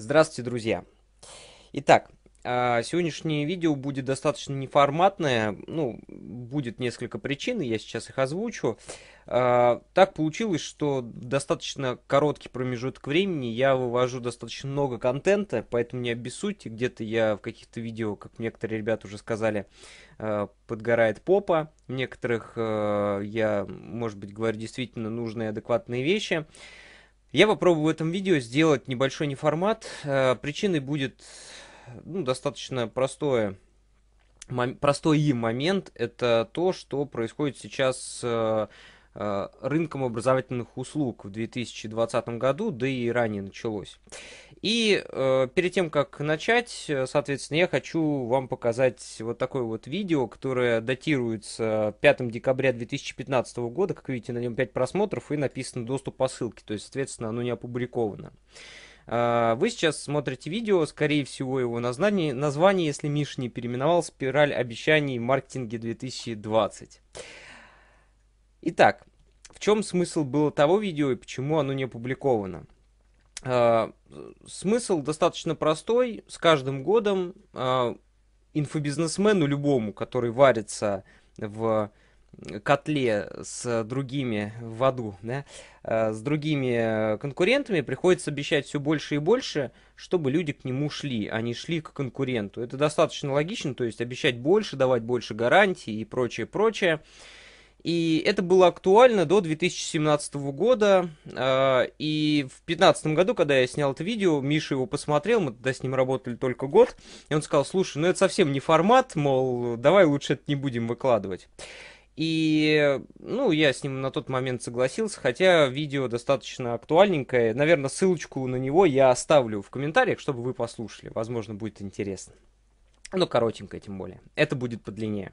Здравствуйте, друзья! Итак, а, сегодняшнее видео будет достаточно неформатное, ну, будет несколько причин, и я сейчас их озвучу. А, так получилось, что в достаточно короткий промежуток времени я вывожу достаточно много контента, поэтому не обессудьте, где-то я в каких-то видео, как некоторые ребята уже сказали, а, подгорает попа, в некоторых я, может быть, говорю действительно нужные адекватные вещи, я попробую в этом видео сделать небольшой неформат. Э, причиной будет ну, достаточно простое, простой момент. Это то, что происходит сейчас э, Э, рынком образовательных услуг в 2020 году, да и ранее началось. И э, перед тем, как начать, э, соответственно, я хочу вам показать вот такое вот видео, которое датируется 5 декабря 2015 года. Как видите, на нем 5 просмотров и написано «Доступ по ссылке», то есть, соответственно, оно не опубликовано. Э, вы сейчас смотрите видео, скорее всего, его название, название если Миша не переименовал, «Спираль обещаний в маркетинге 2020». Итак, в чем смысл было того видео и почему оно не опубликовано? А, смысл достаточно простой. С каждым годом а, инфобизнесмену любому, который варится в котле с другими в аду, да, а, с другими конкурентами, приходится обещать все больше и больше, чтобы люди к нему шли, а не шли к конкуренту. Это достаточно логично, то есть обещать больше, давать больше гарантий и прочее, прочее. И это было актуально до 2017 года. А, и в 2015 году, когда я снял это видео, Миша его посмотрел, мы тогда с ним работали только год. И он сказал, слушай, ну это совсем не формат, мол, давай лучше это не будем выкладывать. И, ну, я с ним на тот момент согласился, хотя видео достаточно актуальненькое. Наверное, ссылочку на него я оставлю в комментариях, чтобы вы послушали. Возможно, будет интересно. Ну, коротенькое, тем более. Это будет подлиннее. длиннее.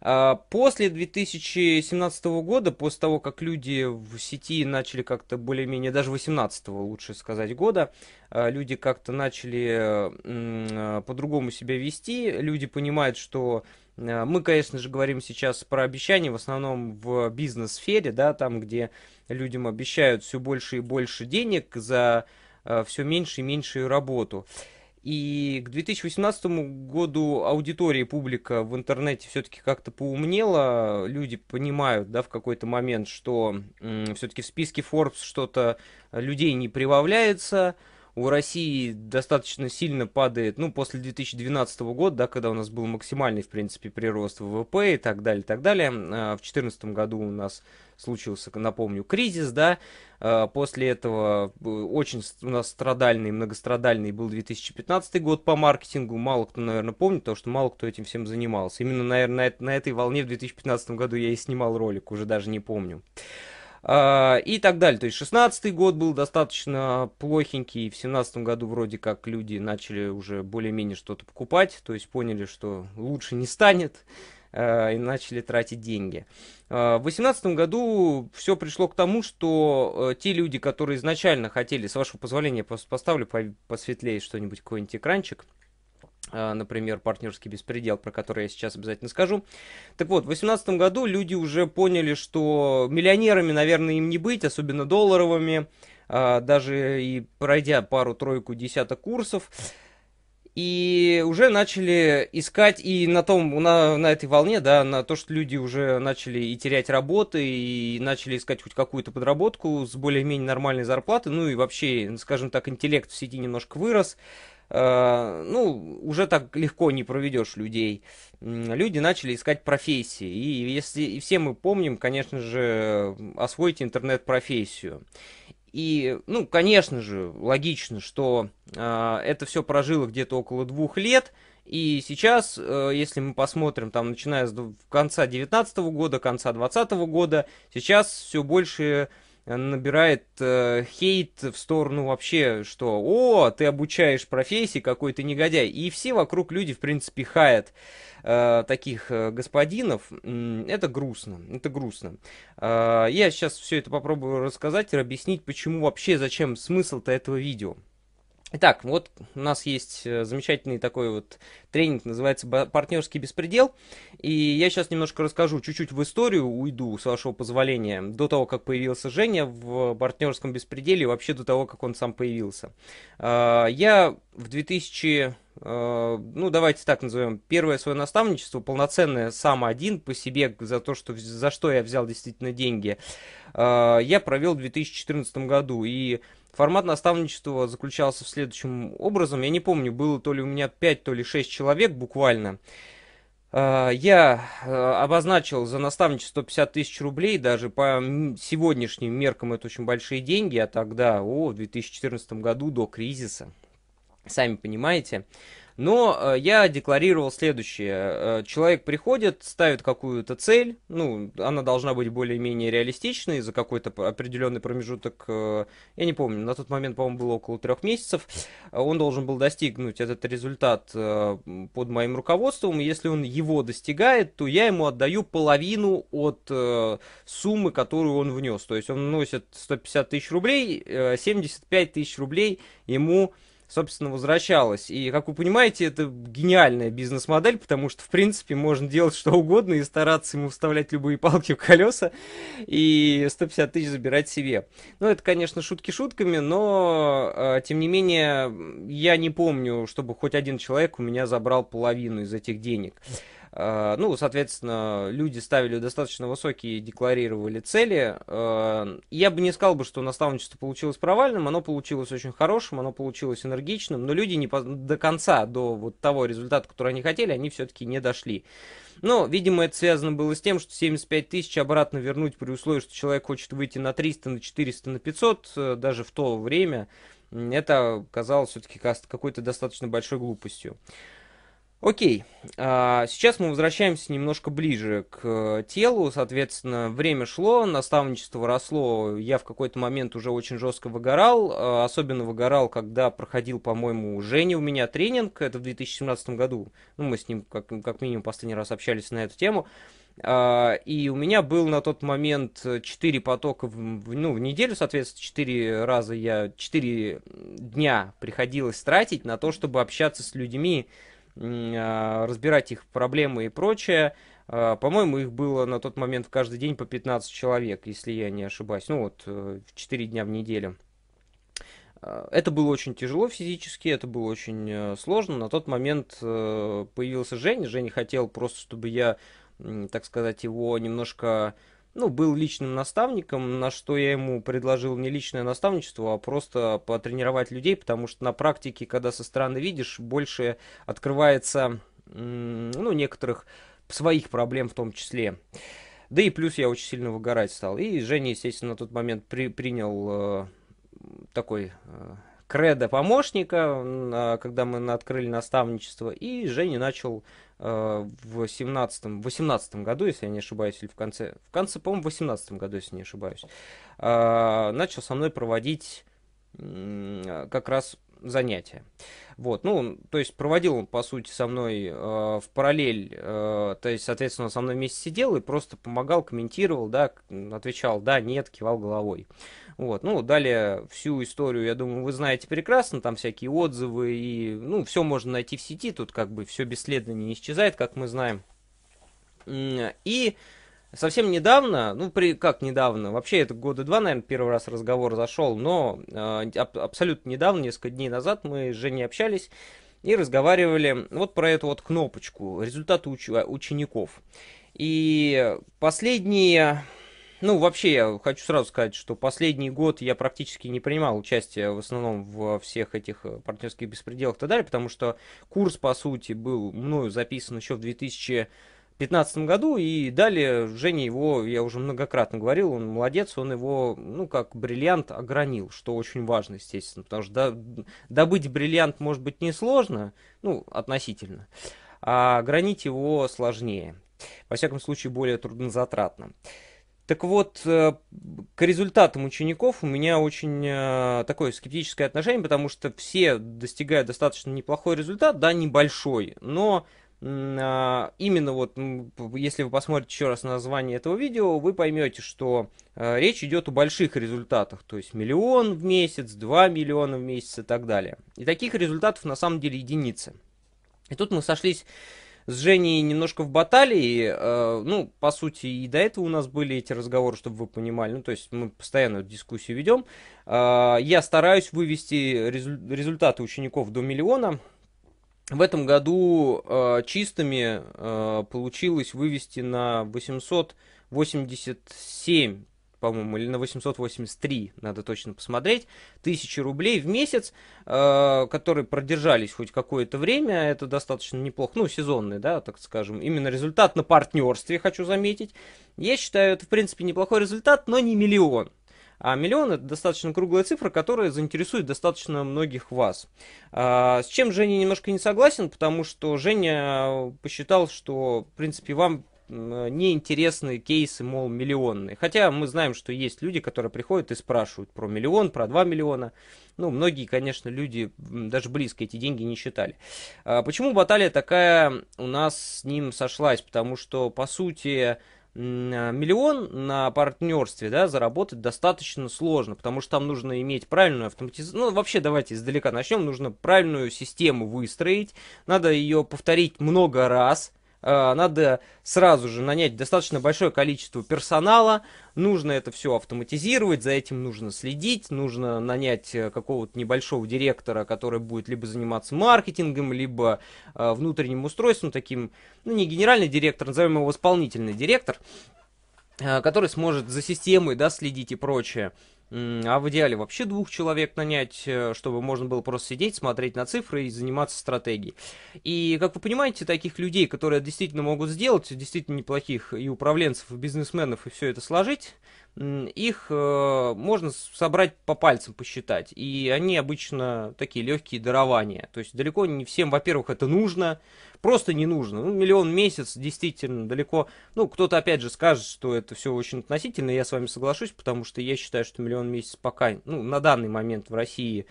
А, после 2017 года, после того, как люди в сети начали как-то более-менее, даже 18 лучше сказать, года, а, люди как-то начали а, по-другому себя вести, люди понимают, что мы, конечно же, говорим сейчас про обещания, в основном в бизнес-сфере, да, там, где людям обещают все больше и больше денег за все меньше и меньшую работу. И к 2018 году аудитория публика в интернете все-таки как-то поумнела. Люди понимают, да, в какой-то момент, что все-таки в списке Forbes что-то э, людей не прибавляется у России достаточно сильно падает, ну, после 2012 года, да, когда у нас был максимальный, в принципе, прирост ВВП и так далее, и так далее. А, в 2014 году у нас случился, напомню, кризис, да, а, после этого э, очень у нас страдальный, многострадальный был 2015 год по маркетингу, мало кто, наверное, помнит, потому что мало кто этим всем занимался. Именно, наверное, на этой волне в 2015 году я и снимал ролик, уже даже не помню. А, и так далее. То есть 16 год был достаточно плохенький, в 17 году вроде как люди начали уже более-менее что-то покупать, то есть поняли, что лучше не станет а, и начали тратить деньги. А, в 2018 году все пришло к тому, что э, те люди, которые изначально хотели, с вашего позволения, просто поставлю посветлее что-нибудь, какой-нибудь экранчик – а, например, партнерский беспредел, про который я сейчас обязательно скажу. Так вот, в 2018 году люди уже поняли, что миллионерами, наверное, им не быть, особенно долларовыми, а, даже и пройдя пару-тройку десяток курсов, и уже начали искать, и на том, на, на этой волне, да, на то, что люди уже начали и терять работы, и начали искать хоть какую-то подработку с более-менее нормальной зарплаты, ну и вообще, скажем так, интеллект в сети немножко вырос, Э, ну, уже так легко не проведешь людей. Люди начали искать профессии. И если и все мы помним, конечно же, освоить интернет-профессию. И, ну, конечно же, логично, что э, это все прожило где-то около двух лет. И сейчас, э, если мы посмотрим, там, начиная с конца 19 года, конца 20 года, сейчас все больше набирает э, хейт в сторону вообще, что «О, ты обучаешь профессии, какой ты негодяй!» И все вокруг люди, в принципе, хаят э, таких э, господинов. Это грустно, это грустно. Э, я сейчас все это попробую рассказать и объяснить, почему вообще, зачем смысл-то этого видео. Итак, вот у нас есть э, замечательный такой вот тренинг, называется «Партнерский беспредел». И я сейчас немножко расскажу, чуть-чуть в историю уйду, с вашего позволения, до того, как появился Женя в «Партнерском беспределе» и вообще до того, как он сам появился. А, я в 2000 э, ну, давайте так назовем, первое свое наставничество, полноценное, сам один по себе, за то, что, за что я взял действительно деньги, а, я провел в 2014 году, и Формат наставничества заключался в следующем образом. Я не помню, было то ли у меня 5, то ли 6 человек буквально. Э, я э, обозначил за наставничество 150 тысяч рублей, даже по сегодняшним меркам это очень большие деньги, а тогда, о, в 2014 году, до кризиса, сами понимаете. Но э, я декларировал следующее. Э, человек приходит, ставит какую-то цель, ну, она должна быть более-менее реалистичной за какой-то определенный промежуток, э, я не помню, на тот момент, по-моему, было около трех месяцев. Он должен был достигнуть этот результат э, под моим руководством. Если он его достигает, то я ему отдаю половину от э, суммы, которую он внес. То есть он вносит 150 тысяч рублей, э, 75 тысяч рублей ему собственно, возвращалась. И, как вы понимаете, это гениальная бизнес-модель, потому что, в принципе, можно делать что угодно и стараться ему вставлять любые палки в колеса и 150 тысяч забирать себе. Ну, это, конечно, шутки шутками, но, э, тем не менее, я не помню, чтобы хоть один человек у меня забрал половину из этих денег. Э, ну, соответственно, люди ставили достаточно высокие, декларировали цели. Э, я бы не сказал бы, что наставничество получилось провальным, оно получилось очень хорошим, оно получилось энергичным, но люди не по- до конца, до вот того результата, который они хотели, они все-таки не дошли. Но, видимо, это связано было с тем, что 75 тысяч обратно вернуть при условии, что человек хочет выйти на 300, на 400, на 500, э, даже в то время, это казалось все-таки какой-то достаточно большой глупостью. Окей, а, сейчас мы возвращаемся немножко ближе к э, телу, соответственно, время шло, наставничество росло, я в какой-то момент уже очень жестко выгорал, а, особенно выгорал, когда проходил, по-моему, Женя у меня тренинг, это в 2017 году, ну, мы с ним как, как минимум последний раз общались на эту тему, а, и у меня был на тот момент 4 потока в, ну, в неделю, соответственно, 4 раза я, 4 дня приходилось тратить на то, чтобы общаться с людьми, а, разбирать их проблемы и прочее. А, по-моему, их было на тот момент в каждый день по 15 человек, если я не ошибаюсь. Ну вот, 4 э, дня в неделю. А, это было очень тяжело физически, это было очень э, сложно. На тот момент э, появился Женя. Женя хотел просто, чтобы я, так сказать, его немножко ну, был личным наставником, на что я ему предложил не личное наставничество, а просто потренировать людей, потому что на практике, когда со стороны видишь, больше открывается, ну, некоторых своих проблем в том числе. Да и плюс я очень сильно выгорать стал. И Женя, естественно, на тот момент при, принял э, такой э, кредо помощника, а, когда мы открыли наставничество, и Женя начал Э, в 17 18 году, если я не ошибаюсь, или в конце, в конце, по-моему, в 18 году, если не ошибаюсь, э, начал со мной проводить э, как раз занятия. Вот, ну, то есть проводил он, по сути, со мной э, в параллель, э, то есть, соответственно, он со мной вместе сидел и просто помогал, комментировал, да, отвечал да, нет, кивал головой. Вот, ну, далее всю историю, я думаю, вы знаете прекрасно, там всякие отзывы и, ну, все можно найти в сети, тут как бы все бесследно не исчезает, как мы знаем. И Совсем недавно, ну при как недавно, вообще это года два, наверное, первый раз разговор зашел, но э, аб- абсолютно недавно, несколько дней назад мы с Женей общались и разговаривали вот про эту вот кнопочку, результаты уч- а, учеников. И последние, ну вообще я хочу сразу сказать, что последний год я практически не принимал участие в основном в всех этих э, партнерских беспределах и так далее, потому что курс, по сути, был мною записан еще в 2000 2015 году, и далее Женя его, я уже многократно говорил, он молодец, он его, ну, как бриллиант огранил, что очень важно, естественно, потому что добыть бриллиант может быть несложно, ну, относительно, а огранить его сложнее, во всяком случае, более труднозатратно. Так вот, э, к результатам учеников у меня очень э, такое скептическое отношение, потому что все достигают достаточно неплохой результат, да, небольшой, но а, именно вот, если вы посмотрите еще раз название этого видео, вы поймете, что а, речь идет о больших результатах, то есть миллион в месяц, 2 миллиона в месяц и так далее. И таких результатов на самом деле единицы. И тут мы сошлись с Женей немножко в баталии, а, ну, по сути, и до этого у нас были эти разговоры, чтобы вы понимали, ну, то есть мы постоянно эту дискуссию ведем. я стараюсь вывести результаты учеников до миллиона, в этом году э, чистыми э, получилось вывести на 887, по-моему, или на 883, надо точно посмотреть, тысячи рублей в месяц, э, которые продержались хоть какое-то время, это достаточно неплохо, ну, сезонный, да, так скажем, именно результат на партнерстве, хочу заметить. Я считаю, это, в принципе, неплохой результат, но не миллион. А миллион это достаточно круглая цифра, которая заинтересует достаточно многих вас. А, с чем Женя немножко не согласен, потому что Женя посчитал, что в принципе вам неинтересные кейсы, мол, миллионные. Хотя мы знаем, что есть люди, которые приходят и спрашивают про миллион, про 2 миллиона. Ну, многие, конечно, люди даже близко эти деньги не считали. А почему баталия такая у нас с ним сошлась? Потому что, по сути, а, миллион на партнерстве да, заработать достаточно сложно, потому что там нужно иметь правильную автоматизацию. Ну, вообще, давайте издалека начнем. Нужно правильную систему выстроить, надо ее повторить много раз – Э, надо сразу же нанять достаточно большое количество персонала, нужно это все автоматизировать, за этим нужно следить, нужно нанять э, какого-то небольшого директора, который будет либо заниматься маркетингом, либо э, внутренним устройством, таким, ну не генеральный директор, назовем его исполнительный директор, который сможет за системой да, следить и прочее. А в идеале вообще двух человек нанять, э, чтобы можно было просто сидеть, смотреть на цифры и заниматься стратегией. И, как вы понимаете, таких людей, которые действительно могут сделать, действительно неплохих и управленцев, и бизнесменов, и все это сложить, их э, можно собрать по пальцам, посчитать. И они обычно такие легкие дарования. То есть далеко не всем, во-первых, это нужно, просто не нужно. Ну, миллион месяц действительно далеко. Ну, кто-то опять же скажет, что это все очень относительно, я с вами соглашусь, потому что я считаю, что миллион месяц пока, ну, на данный момент в России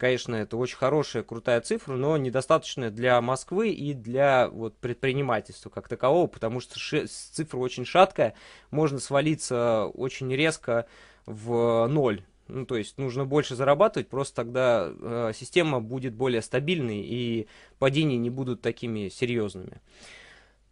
Конечно, это очень хорошая, крутая цифра, но недостаточная для Москвы и для вот, предпринимательства как такового, потому что цифра очень шаткая, можно свалиться очень резко в ноль. Ну, то есть нужно больше зарабатывать, просто тогда э, система будет более стабильной и падения не будут такими серьезными.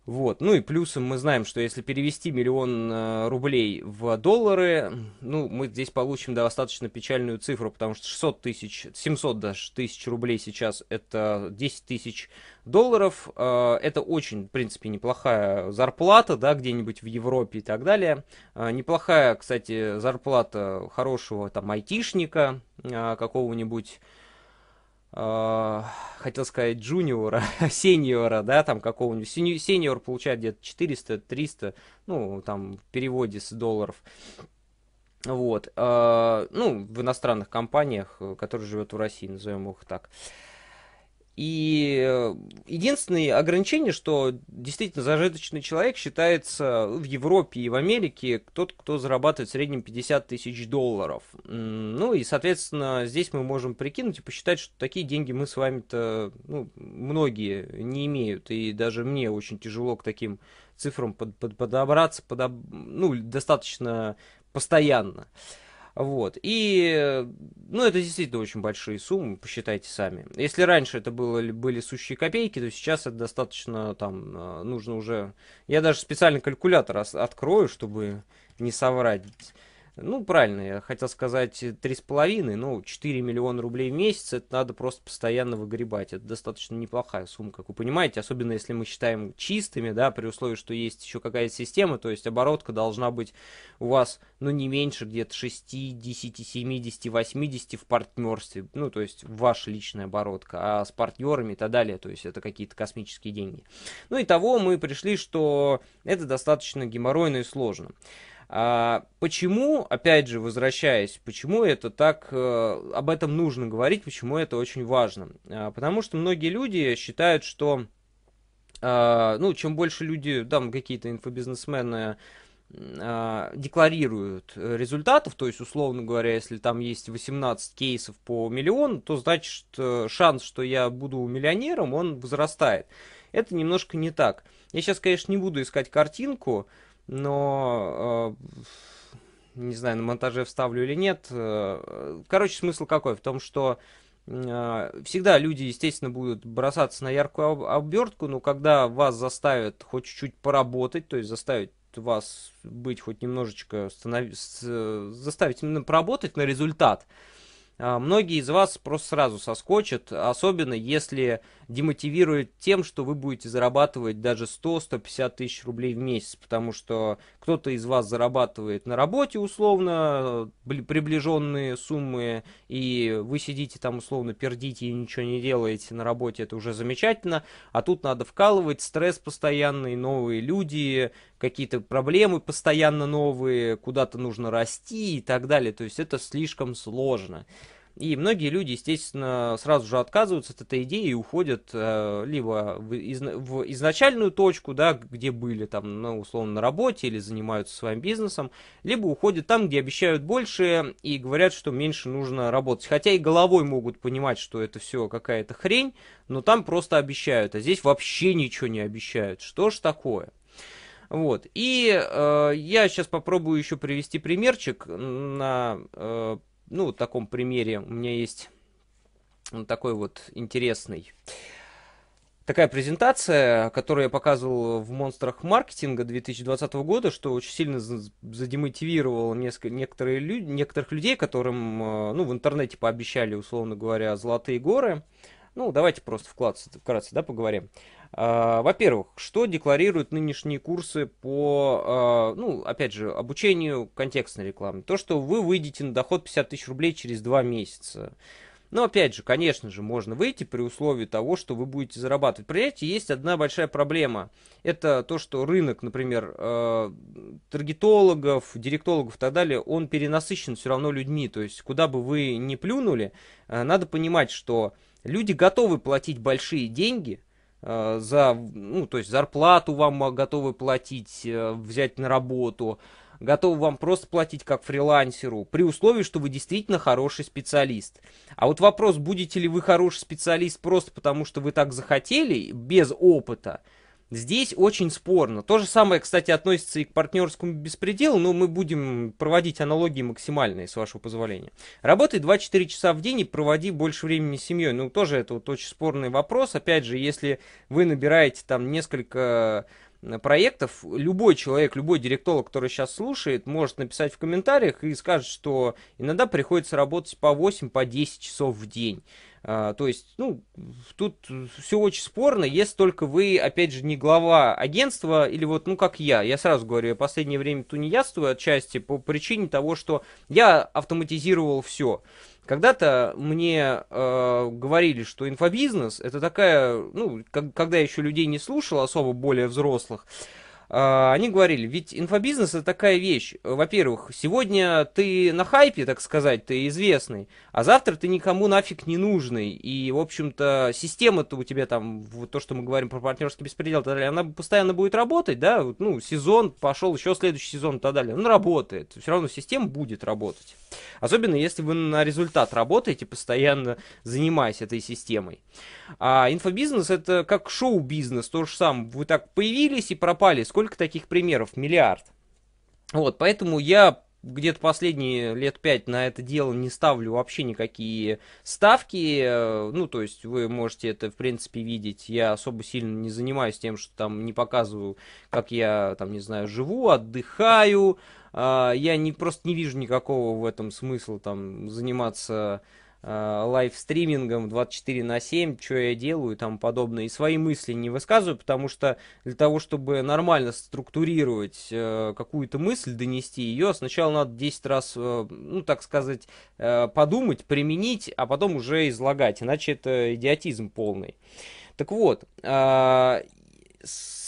Вот. Ну и плюсом мы знаем, что если перевести миллион э, рублей в доллары, ну, мы здесь получим достаточно печальную цифру, потому что 600 тысяч, 700 даже тысяч рублей сейчас это 10 тысяч долларов. Э, это очень, в принципе, неплохая зарплата, да, где-нибудь в Европе и так далее. Э, неплохая, кстати, зарплата хорошего там айтишника какого-нибудь Э, хотел сказать джуниора, сеньора, да, там какого-нибудь. Сеньор получает где-то 400-300, ну, там, в переводе с долларов. Вот. Э, ну, в иностранных компаниях, э, которые живет в России, назовем их так. И э, единственное ограничение, что действительно зажиточный человек считается в Европе и в Америке тот, кто зарабатывает в среднем 50 тысяч долларов. Ну и, соответственно, здесь мы можем прикинуть и посчитать, что такие деньги мы с вами-то, ну, многие не имеют. И даже мне очень тяжело к таким цифрам под, под, подобраться, подоб... ну, достаточно постоянно. Uh, вот. И, ну, это действительно очень большие суммы, посчитайте сами. Если раньше это было, были сущие копейки, то сейчас это достаточно, там, а, нужно уже... Я даже специально калькулятор открою, чтобы не соврать ну, правильно, я хотел сказать 3,5, э, ну, 4 миллиона рублей в месяц, это надо просто постоянно выгребать. Это достаточно неплохая сумма, как вы понимаете, особенно если мы считаем чистыми, да, при условии, что есть еще какая-то система, то есть оборотка должна быть у вас, ну, не меньше где-то 60, 70, 80 в партнерстве, ну, то есть ваша личная оборотка, а с партнерами и так далее, то есть это какие-то космические деньги. Ну, и того мы пришли, что это достаточно геморройно и сложно. А почему, опять же, возвращаясь, почему это так, э, об этом нужно говорить, почему это очень важно? А, потому что многие люди считают, что, а, ну, чем больше люди, там, какие-то инфобизнесмены а, декларируют э, результатов, то есть, условно говоря, если там есть 18 кейсов по миллион, то значит э, шанс, что я буду миллионером, он возрастает. Это немножко не так. Я сейчас, конечно, не буду искать картинку, но э, не знаю, на монтаже вставлю или нет. Э, короче, смысл какой? В том, что э, всегда люди, естественно, будут бросаться на яркую обертку, но когда вас заставят хоть чуть-чуть поработать, то есть заставить вас быть хоть немножечко, станов... заставить именно поработать на результат, а, многие из вас просто сразу соскочат, особенно если демотивирует тем, что вы будете зарабатывать даже 100-150 тысяч рублей в месяц, потому что кто-то из вас зарабатывает на работе условно э, приближенные суммы, и вы сидите там условно пердите и ничего не делаете на работе, это уже замечательно, а тут надо вкалывать, стресс постоянный, новые люди, какие-то проблемы постоянно новые, куда-то нужно расти и так далее, то есть это слишком сложно. И многие люди, естественно, сразу же отказываются от этой идеи и уходят э, либо в, из, в изначальную точку, да, где были там, ну, условно, на работе или занимаются своим бизнесом, либо уходят там, где обещают больше и говорят, что меньше нужно работать. Хотя и головой могут понимать, что это все какая-то хрень, но там просто обещают, а здесь вообще ничего не обещают. Что ж такое? Вот. И э, я сейчас попробую еще привести примерчик на э, ну, в таком примере у меня есть вот такой вот интересный такая презентация, которую я показывал в «Монстрах маркетинга» 2020 года, что очень сильно задемотивировало несколько, некоторые люди, некоторых людей, которым э, ну, в интернете пообещали, условно говоря, золотые горы. Ну, давайте просто вкратце, вкратце да, поговорим. А, во-первых, что декларируют нынешние курсы по, а, ну, опять же, обучению контекстной рекламы? То, что вы выйдете на доход 50 тысяч рублей через два месяца. Но ну, опять же, конечно же, можно выйти при условии того, что вы будете зарабатывать. Понимаете, есть одна большая проблема. Это то, что рынок, например, э, таргетологов, директологов и так далее, он перенасыщен все равно людьми. То есть, куда бы вы ни плюнули, э, надо понимать, что люди готовы платить большие деньги Э, за, ну, то есть зарплату вам готовы платить, э, взять на работу, готовы вам просто платить как фрилансеру, при условии, что вы действительно хороший специалист. А вот вопрос, будете ли вы хороший специалист просто потому, что вы так захотели, без опыта – Здесь очень спорно. То же самое, кстати, относится и к партнерскому беспределу, но мы будем проводить аналогии максимальные, с вашего позволения. Работай 2-4 часа в день и проводи больше времени с семьей. Ну, тоже это вот очень спорный вопрос. Опять же, если вы набираете там несколько э, проектов, любой человек, любой директолог, который сейчас слушает, может написать в комментариях и скажет, что иногда приходится работать по 8, по 10 часов в день. А, то есть, ну, тут все очень спорно, если только вы, опять же, не глава агентства, или вот, ну, как я. Я сразу говорю, я в последнее время тунеядствую отчасти по причине того, что я автоматизировал все. Когда-то мне э, говорили, что инфобизнес это такая, ну, как, когда я еще людей не слушал, особо более взрослых, э, а, они говорили, ведь инфобизнес это такая вещь. Во-первых, сегодня ты на хайпе, так сказать, ты известный, а завтра ты никому нафиг не нужный. И, в общем-то, система-то у тебя там, вот то, что мы говорим про партнерский беспредел, так далее, она постоянно будет работать, да, ну, сезон пошел, еще следующий сезон и так далее. Он работает, все равно система будет работать. Особенно, если вы на результат работаете, постоянно занимаясь этой системой. А инфобизнес это как шоу-бизнес, то же самое. Вы так появились и пропали, сколько сколько таких примеров? Миллиард. Вот, поэтому я где-то последние лет пять на это дело не ставлю вообще никакие ставки. Э, ну, то есть вы можете это, в принципе, видеть. Я особо сильно не занимаюсь тем, что там не показываю, как я, там, не знаю, живу, отдыхаю. Э, я не, просто не вижу никакого в этом смысла там заниматься Э, лайвстримингом 24 на 7, что я делаю и тому подобное, и свои мысли не высказываю, потому что для того, чтобы нормально структурировать э, какую-то мысль, донести ее, сначала надо 10 раз, э, ну, так сказать, подумать, применить, а потом уже излагать, иначе это идиотизм полный. Так вот, с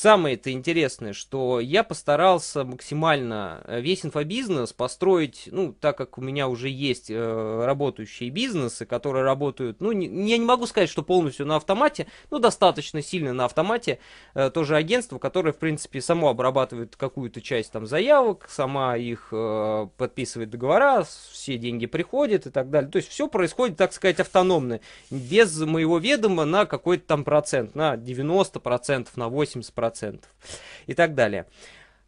самое это интересное, что я постарался максимально э, весь инфобизнес построить, ну, так как у меня уже есть э, работающие бизнесы, которые работают, ну, не, я не могу сказать, что полностью на автомате, но достаточно сильно на автомате, э, тоже агентство, которое, в принципе, само обрабатывает какую-то часть там заявок, сама их э, подписывает договора, все деньги приходят и так далее. То есть все происходит, так сказать, автономно, без моего ведома на какой-то там процент, на 90%, на 80%. 10%. И так далее.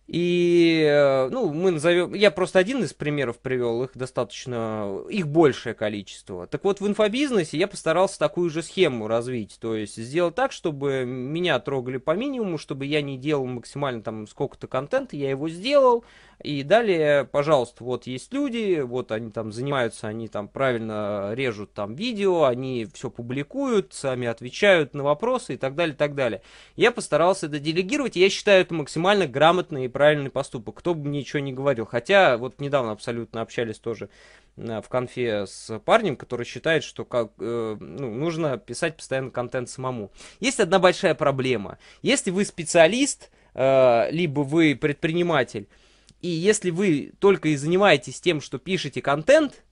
И, э, ну, мы назовем, я просто один из примеров привел, их достаточно, их большее количество. Так вот, в инфобизнесе я постарался такую же схему развить, то есть сделать так, чтобы меня трогали по минимуму, чтобы я не делал максимально там сколько-то контента, я его сделал, и далее, пожалуйста, вот есть люди, вот они там занимаются, они там правильно режут там видео, они все публикуют, сами отвечают на вопросы и так далее, и так далее. Я постарался это делегировать, я считаю это максимально грамотно и правильный поступок. Кто бы ничего не говорил. Хотя вот недавно абсолютно общались тоже э, в конфе с парнем, который считает, что как, э, ну, нужно писать постоянно контент самому. Есть одна большая проблема. Если вы специалист, э, либо вы предприниматель, и если вы только и занимаетесь тем, что пишете контент,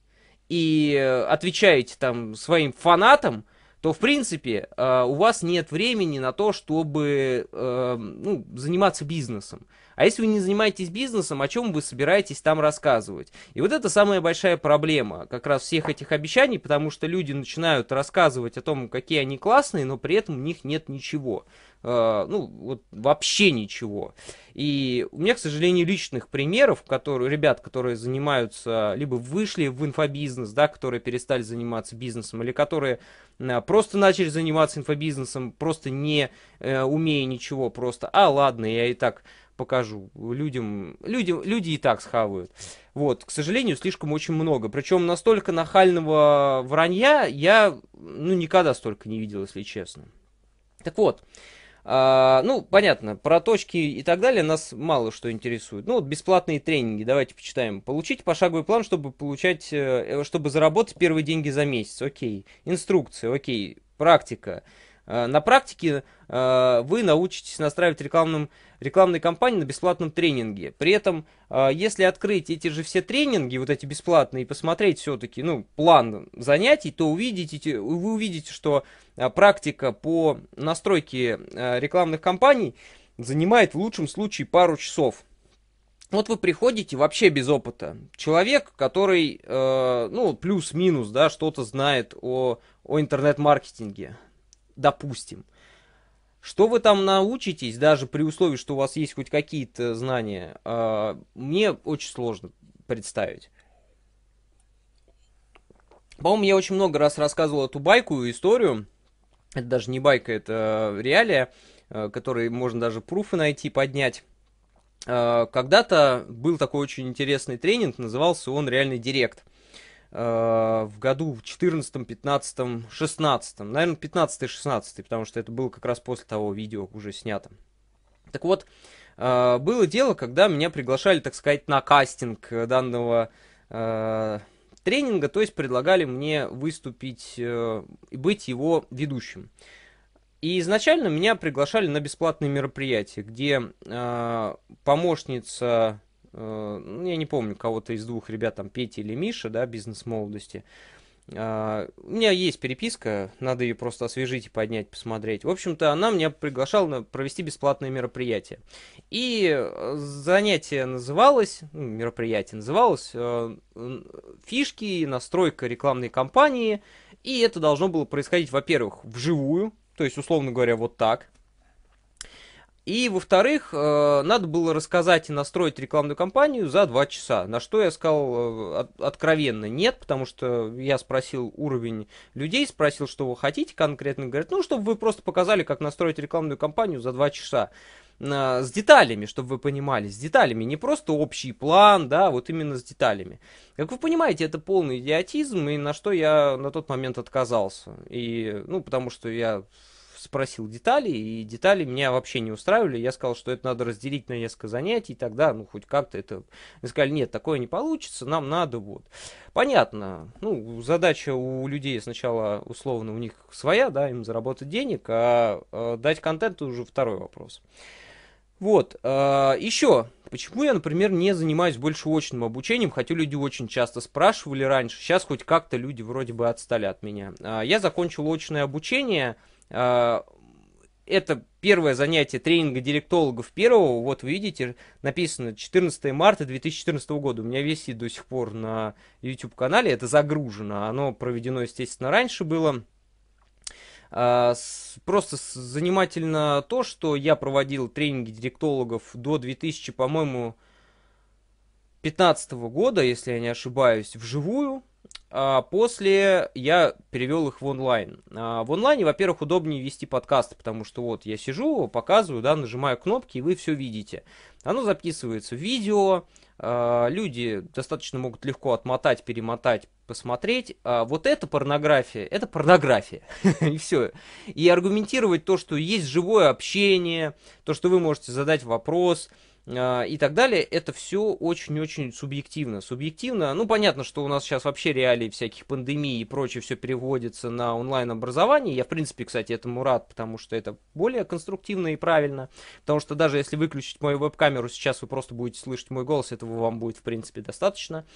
и э, отвечаете там своим фанатам, то, в принципе, э, у вас нет времени на то, чтобы ну, заниматься бизнесом. А если вы не занимаетесь бизнесом, о чем вы собираетесь там рассказывать? И вот это самая большая проблема как раз всех этих обещаний, потому что люди начинают рассказывать о том, какие они классные, но при этом у них нет ничего. Э, ну, вот вообще ничего. И у меня, к сожалению, личных примеров, которые, ребят, которые занимаются, либо вышли в инфобизнес, да, которые перестали заниматься бизнесом, или которые э, просто начали заниматься инфобизнесом, просто не э, умея ничего, просто, а ладно, я и так покажу. Людям, люди люди и так схавают. Вот, к сожалению, слишком очень много. Причем настолько нахального вранья я, ну, никогда столько не видел, если честно. Так вот, а, ну, понятно, про точки и так далее нас мало что интересует. Ну, вот бесплатные тренинги, давайте почитаем. Получить пошаговый план, чтобы получать, э, э, чтобы заработать первые деньги за месяц, окей. Инструкция, окей. Практика Э, на практике э, вы научитесь настраивать рекламным, рекламные кампании на бесплатном тренинге. При этом, э, если открыть эти же все тренинги, вот эти бесплатные, и посмотреть все-таки ну, план занятий, то увидите, вы увидите, что практика по настройке рекламных кампаний занимает в лучшем случае пару часов. Вот вы приходите вообще без опыта. Человек, который, э, ну, плюс-минус, да, что-то знает о, о интернет-маркетинге допустим. Что вы там научитесь, даже при условии, что у вас есть хоть какие-то знания, а, мне очень сложно представить. По-моему, я очень много раз рассказывал эту байку, историю. Это даже не байка, это э, реалия, э, которые можно даже пруфы найти, поднять. А, когда-то был такой очень интересный тренинг, назывался он «Реальный директ». Э, в году в 14, 15, 16, наверное, 15, 16, потому что это было как раз после того видео уже снято. Так вот, э, было дело, когда меня приглашали, так сказать, на кастинг данного э, тренинга, то есть предлагали мне выступить и быть его ведущим. И изначально меня приглашали на бесплатные мероприятия, где помощница Э, ну, я не помню, кого-то из двух ребят, там, Петя или Миша, да, бизнес молодости. Uh, у меня есть переписка, надо ее просто освежить и поднять, посмотреть. В общем-то, она меня приглашала на провести бесплатное мероприятие. И э, занятие называлось, ну, мероприятие называлось uh, «Фишки, настройка рекламной кампании». И это должно было происходить, во-первых, вживую, то есть, условно говоря, вот так – и, во-вторых, э, надо было рассказать и настроить рекламную кампанию за два часа, на что я сказал э, откровенно нет, потому что я спросил уровень людей, спросил, что вы хотите конкретно, говорят, ну, чтобы вы просто показали, как настроить рекламную кампанию за два часа а, с деталями, чтобы вы понимали, с деталями, не просто общий план, да, вот именно с деталями. Как вы понимаете, это полный идиотизм, и на что я на тот момент отказался. И, ну, потому что я спросил детали, и детали меня вообще не устраивали. Я сказал, что это надо разделить на несколько занятий, и тогда, ну, хоть как-то это... Они сказали, нет, такое не получится, нам надо вот. Понятно, ну, задача у людей сначала, условно, у них своя, да, им заработать денег, а э, дать контент уже второй вопрос. Вот, э, а, еще, почему я, например, не занимаюсь больше очным обучением, хотя люди очень часто спрашивали раньше, сейчас хоть как-то люди вроде бы отстали от меня. Э, я закончил очное обучение, а, это первое занятие тренинга директологов первого. Вот вы видите, написано 14 марта 2014 года. У меня висит до сих пор на YouTube-канале. Это загружено. Оно проведено, естественно, раньше было. А, просто занимательно то, что я проводил тренинги директологов до 2000, по-моему, 2015 года, если я не ошибаюсь, вживую а после я перевел их в онлайн. А в онлайне, во-первых, удобнее вести подкасты, потому что вот я сижу, показываю, да, нажимаю кнопки, и вы все видите. Оно записывается в видео, а, люди достаточно могут легко отмотать, перемотать, посмотреть. А вот это порнография, это порнография. и все. И аргументировать то, что есть живое общение, то, что вы можете задать вопрос – а, и так далее, это все очень-очень субъективно. Субъективно, ну понятно, что у нас сейчас вообще реалии всяких пандемий и прочее все переводится на онлайн-образование. Я, в принципе, кстати, этому рад, потому что это более конструктивно и правильно. Потому что даже если выключить мою веб-камеру, сейчас вы просто будете слышать мой голос, этого вам будет, в принципе, достаточно.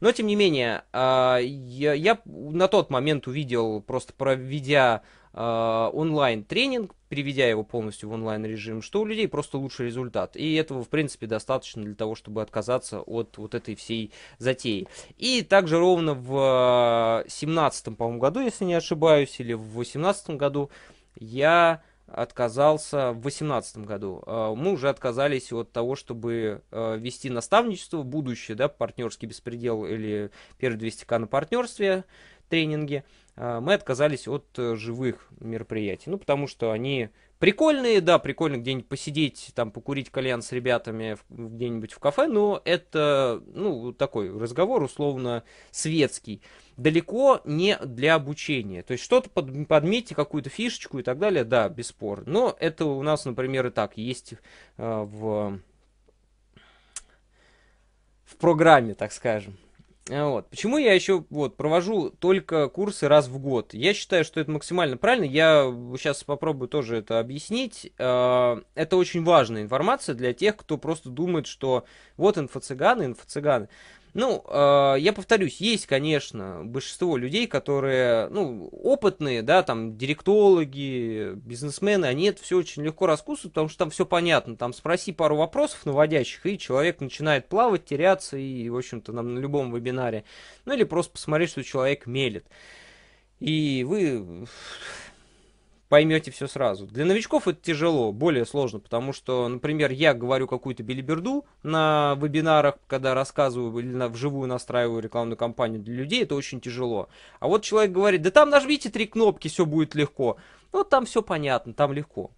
Но, тем не менее, а, я, я на тот момент увидел, просто проведя Э, онлайн-тренинг, переведя его полностью в онлайн-режим, что у людей просто лучший результат. И этого, в принципе, достаточно для того, чтобы отказаться от вот этой всей затеи. И также ровно в 17 э, по-моему, году, если не ошибаюсь, или в 18 году я отказался в 2018 году. Э, мы уже отказались от того, чтобы вести наставничество, будущее, да, партнерский беспредел или первые 200к на партнерстве тренинги, э, мы отказались от э, живых мероприятий. Ну, потому что они прикольные, да, прикольно где-нибудь посидеть, там, покурить кальян с ребятами где-нибудь в кафе, но это, ну, такой разговор условно светский. Далеко не для обучения. То есть что-то под, подметьте, какую-то фишечку и так далее, да, без спор. Но это у нас, например, и так есть э, в в программе, так скажем. А, вот. Почему я еще вот, провожу только курсы раз в год? Я считаю, что это максимально правильно. Я сейчас попробую тоже это объяснить. А, это очень важная информация для тех, кто просто думает, что вот инфо-цыганы, инфо-цыганы. Ну, э, я повторюсь, есть, конечно, большинство людей, которые, ну, опытные, да, там, директологи, бизнесмены, они это все очень легко раскусывают, потому что там все понятно. Там спроси пару вопросов наводящих, и человек начинает плавать, теряться, и, в общем-то, на любом вебинаре. Ну, или просто посмотреть, что человек мелет. И вы поймете все сразу. Для новичков это тяжело, более сложно, потому что, например, я говорю какую-то билиберду на вебинарах, когда рассказываю или на, вживую настраиваю рекламную кампанию для людей, это очень тяжело. А вот человек говорит, да там нажмите три кнопки, все будет легко. Вот там все понятно, там легко.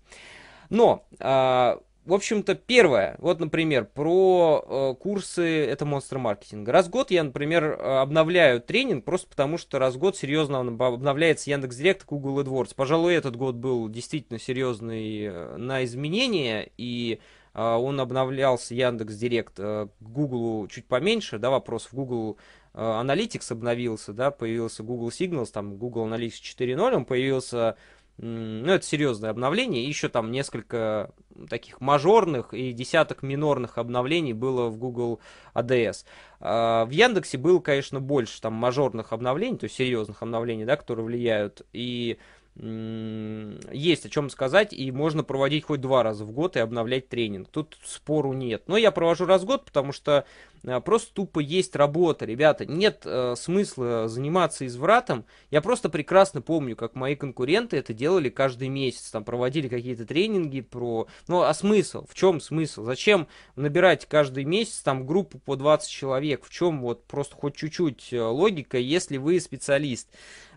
Но... А, в общем-то, первое, вот, например, про э, курсы это монстр маркетинга. Раз в год я, например, э, обновляю тренинг, просто потому что раз в год серьезно обновляется Яндекс Директ, Google AdWords. Пожалуй, этот год был действительно серьезный э, на изменения, и э, он обновлялся Яндекс Директ, э, к Google чуть поменьше, да, вопрос в Google Analytics обновился, да, появился Google Signals, там Google Analytics 4.0, он появился ну, это серьезное обновление. еще там несколько таких мажорных и десяток минорных обновлений было в Google ADS. А а, в Яндексе было, конечно, больше там мажорных обновлений, то есть серьезных обновлений, да, которые влияют. И есть о чем сказать, и можно проводить хоть два раза в год и обновлять тренинг. Тут спору нет. Но я провожу раз в год, потому что Э, просто тупо есть работа, ребята. Нет э, смысла заниматься извратом. Я просто прекрасно помню, как мои конкуренты это делали каждый месяц. Там проводили какие-то тренинги про... Ну, а смысл? В чем смысл? Зачем набирать каждый месяц там группу по 20 человек? В чем вот просто хоть чуть-чуть э, логика, если вы специалист?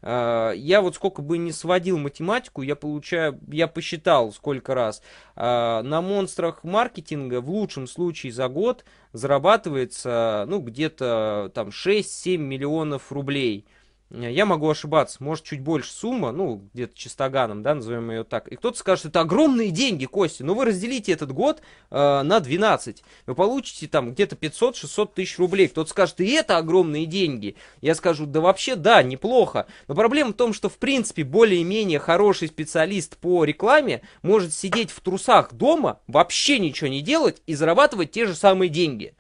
Э, я вот сколько бы не сводил математику, я получаю... Я посчитал сколько раз. на монстрах маркетинга в лучшем случае за год зарабатывается, ну, где-то там 6-7 миллионов рублей – Э, я могу ошибаться, может чуть больше сумма, ну, где-то чистоганом, да, назовем ее так. И кто-то скажет, это огромные деньги, Костя, но ну, вы разделите этот год э, на 12. Вы получите там где-то 500-600 тысяч рублей. Кто-то скажет, и это огромные деньги. Я скажу, да вообще да, неплохо. Но проблема в том, что в принципе более-менее хороший специалист по рекламе может сидеть в трусах дома, вообще ничего не делать и зарабатывать те же самые деньги.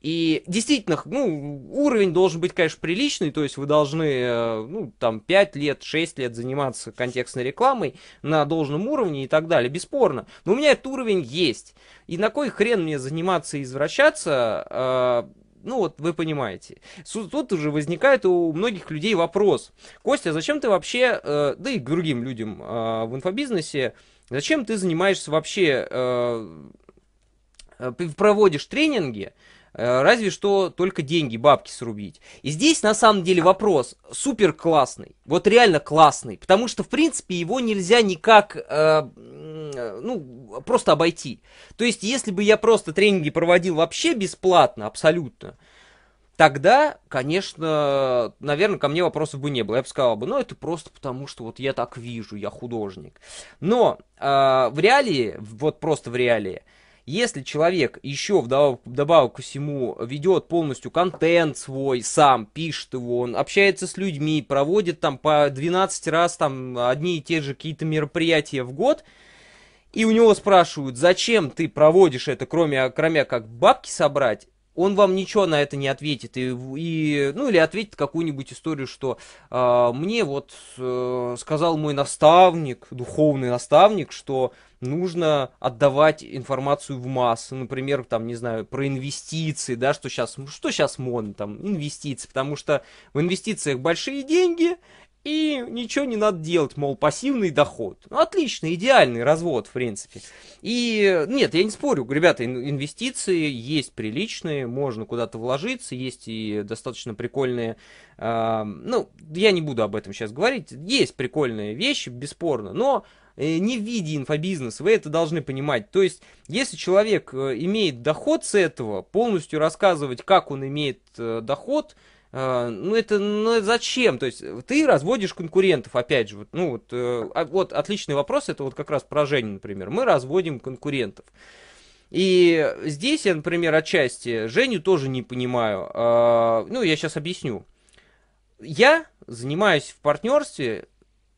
И действительно, ну, уровень должен быть, конечно, приличный, то есть вы должны, э, ну, там, 5 лет, 6 лет заниматься контекстной рекламой на должном уровне и так далее, бесспорно. Но у меня этот уровень есть. И на кой хрен мне заниматься и извращаться, э, ну вот вы понимаете. Тут уже возникает у многих людей вопрос. Костя, зачем ты вообще, э, да и другим людям в инфобизнесе, зачем ты занимаешься вообще, проводишь тренинги, Э, разве что только деньги, бабки срубить. И здесь на самом деле вопрос супер классный, вот реально классный, потому что в принципе его нельзя никак, э, ну, просто обойти. То есть если бы я просто тренинги проводил вообще бесплатно, абсолютно, тогда, конечно, наверное, ко мне вопросов бы не было. Я бы сказал бы, ну, это просто потому, что вот я так вижу, я художник. Но э, в реалии, вот просто в реалии, если человек еще вдобавок, вдобавок ко всему ведет полностью контент свой, сам пишет его, он общается с людьми, проводит там по 12 раз там одни и те же какие-то мероприятия в год, и у него спрашивают, зачем ты проводишь это, кроме, кроме как бабки собрать, он вам ничего на это не ответит. И, и, ну, или ответит какую-нибудь историю, что э, мне вот э, сказал мой наставник, духовный наставник, что нужно отдавать информацию в массу, например, там, не знаю, про инвестиции, да, что сейчас, что сейчас модно, там, инвестиции, потому что в инвестициях большие деньги, и ничего не надо делать, мол, пассивный доход. Ну, отлично, идеальный развод, в принципе. И нет, я не спорю, ребята, инвестиции есть приличные, можно куда-то вложиться, есть и достаточно прикольные, э, ну, я не буду об этом сейчас говорить, есть прикольные вещи, бесспорно, но э, не в виде инфобизнеса, вы это должны понимать. То есть, если человек э, имеет доход с этого, полностью рассказывать, как он имеет э, доход – а, ну это ну, зачем? То есть э, ты разводишь конкурентов, опять же, вот, ну вот, э, а, вот отличный вопрос, это вот как раз про Женю, например. Мы разводим конкурентов. И здесь я, например, отчасти Женю тоже не понимаю. Э, ну, я сейчас объясню. Я занимаюсь в партнерстве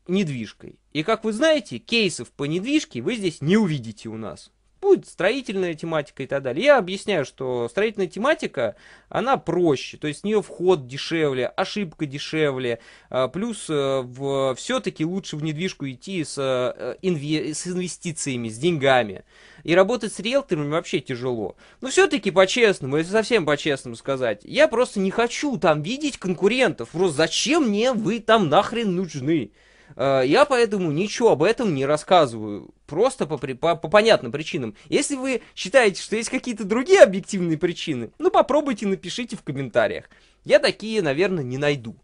недвижкой. И как вы знаете, кейсов по недвижке вы здесь не увидите у нас будет строительная тематика и так далее. Я объясняю, что строительная тематика, она проще, то есть в нее вход дешевле, ошибка дешевле, а, плюс э, в все-таки лучше в недвижку идти с, э, инве- с инвестициями, с деньгами. И работать с риэлторами вообще тяжело. Но все-таки по-честному, если совсем по-честному сказать, я просто не хочу там видеть конкурентов. Просто зачем мне вы там нахрен нужны? Э, я поэтому ничего об этом не рассказываю. Просто по, по, по понятным причинам. Если вы считаете, что есть какие-то другие объективные причины, ну попробуйте, напишите в комментариях. Я такие, наверное, не найду.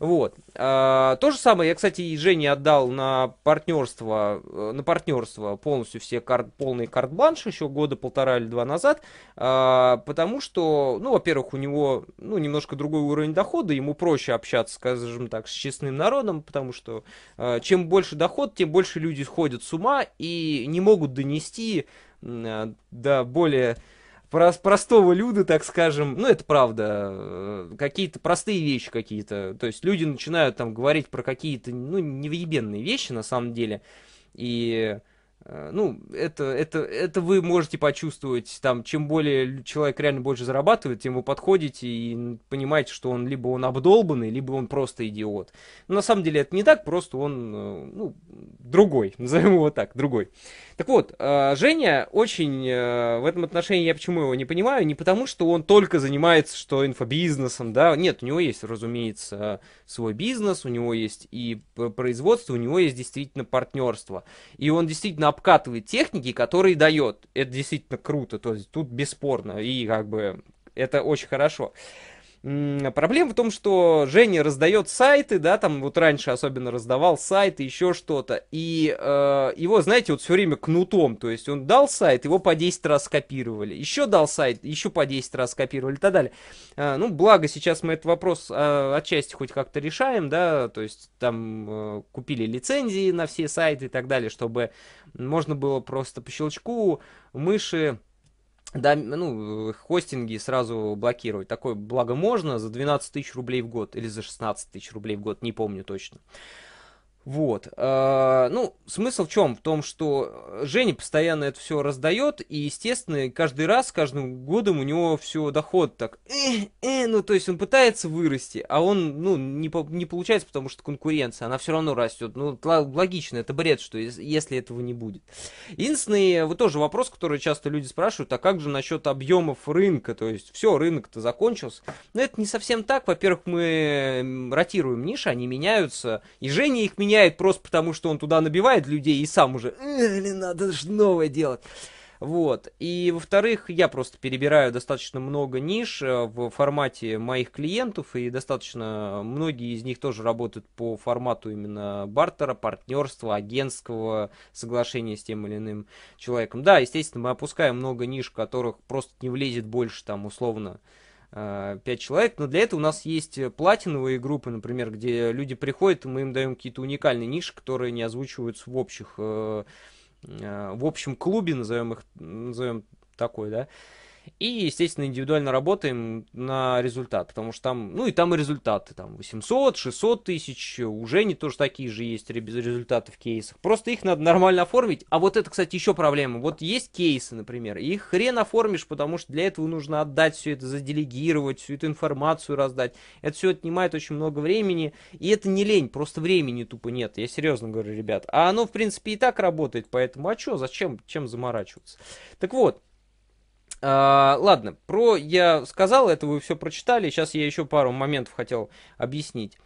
Вот. А, то же самое я, кстати, и Жене отдал на партнерство, э, на партнерство полностью все карт, полные карт-бланш еще года полтора или два назад, а, потому что, ну, во-первых, у него, ну, немножко другой уровень дохода, ему проще общаться, скажем так, с честным народом, потому что а, чем больше доход, тем больше люди сходят с ума и не могут донести э, до более простого люда, так скажем, ну, это правда, э, какие-то простые вещи какие-то, то есть люди начинают там говорить про какие-то, ну, невъебенные вещи на самом деле, и Э, ну, это, это, это вы можете почувствовать, там, чем более человек реально больше зарабатывает, тем вы подходите и понимаете, что он либо он обдолбанный, либо он просто идиот. Но на самом деле это не так, просто он, э, ну, другой, назовем его так, другой. Так вот, э, Женя очень в этом отношении, я почему его не понимаю, не потому, что он только занимается, что инфобизнесом, да, нет, у него есть, разумеется, свой бизнес, у него есть и производство, у него есть действительно партнерство, и он действительно обкатывает техники, которые дает. Это действительно круто, то есть тут бесспорно, и как бы это очень хорошо. Проблема в том, что Женя раздает сайты, да, там вот раньше особенно раздавал сайты, еще что-то. И э, его, знаете, вот все время кнутом. То есть он дал сайт, его по 10 раз копировали. Еще дал сайт, еще по 10 раз копировали и так далее. Э, ну, благо, сейчас мы этот вопрос э, отчасти хоть как-то решаем, да. То есть там э, купили лицензии на все сайты и так далее, чтобы можно было просто по щелчку мыши да, ну, хостинги сразу блокировать. Такое благо можно за 12 тысяч рублей в год или за 16 тысяч рублей в год, не помню точно. Вот. А, ну, смысл в чем? В том, что э, Женя постоянно это все раздает, и, естественно, каждый раз, с каждым годом у него все доход так, э, э, ну, то есть он пытается вырасти, а он, ну, не, не получается, потому что конкуренция, она все равно растет. Ну, логично, это бред, что если этого не будет. Единственный, э, вот тоже вопрос, который часто люди спрашивают, а как же насчет объемов рынка? То есть, все, рынок-то закончился. Но это не совсем так. Во-первых, мы ротируем ниши, они меняются, и Женя их меняет, меняет просто потому, что он туда набивает людей и сам уже, или надо же новое делать. Вот. И, во-вторых, я просто перебираю достаточно много ниш э, в формате моих клиентов, и достаточно многие из них тоже работают по формату именно бартера, партнерства, агентского соглашения с тем или иным человеком. Да, естественно, мы опускаем много ниш, в которых просто не влезет больше, там, условно, 5 э, человек, но для этого у нас есть платиновые группы, например, где люди приходят, и мы им даем какие-то уникальные ниши, которые не озвучиваются в общих, э, э, в общем клубе, назовем их, назовем такой, да, и, естественно, индивидуально работаем на результат, потому что там, ну и там и результаты, там 800, 600 тысяч, уже не тоже такие же есть результаты в кейсах. Просто их надо нормально оформить. А вот это, кстати, еще проблема. Вот есть кейсы, например, и их хрен оформишь, потому что для этого нужно отдать все это, заделегировать, всю эту информацию раздать. Это все отнимает очень много времени, и это не лень, просто времени тупо нет, я серьезно говорю, ребят. А оно, в принципе, и так работает, поэтому, а что, зачем, чем заморачиваться? Так вот, а, ладно, про я сказал, это вы все прочитали. Сейчас я еще пару моментов хотел объяснить.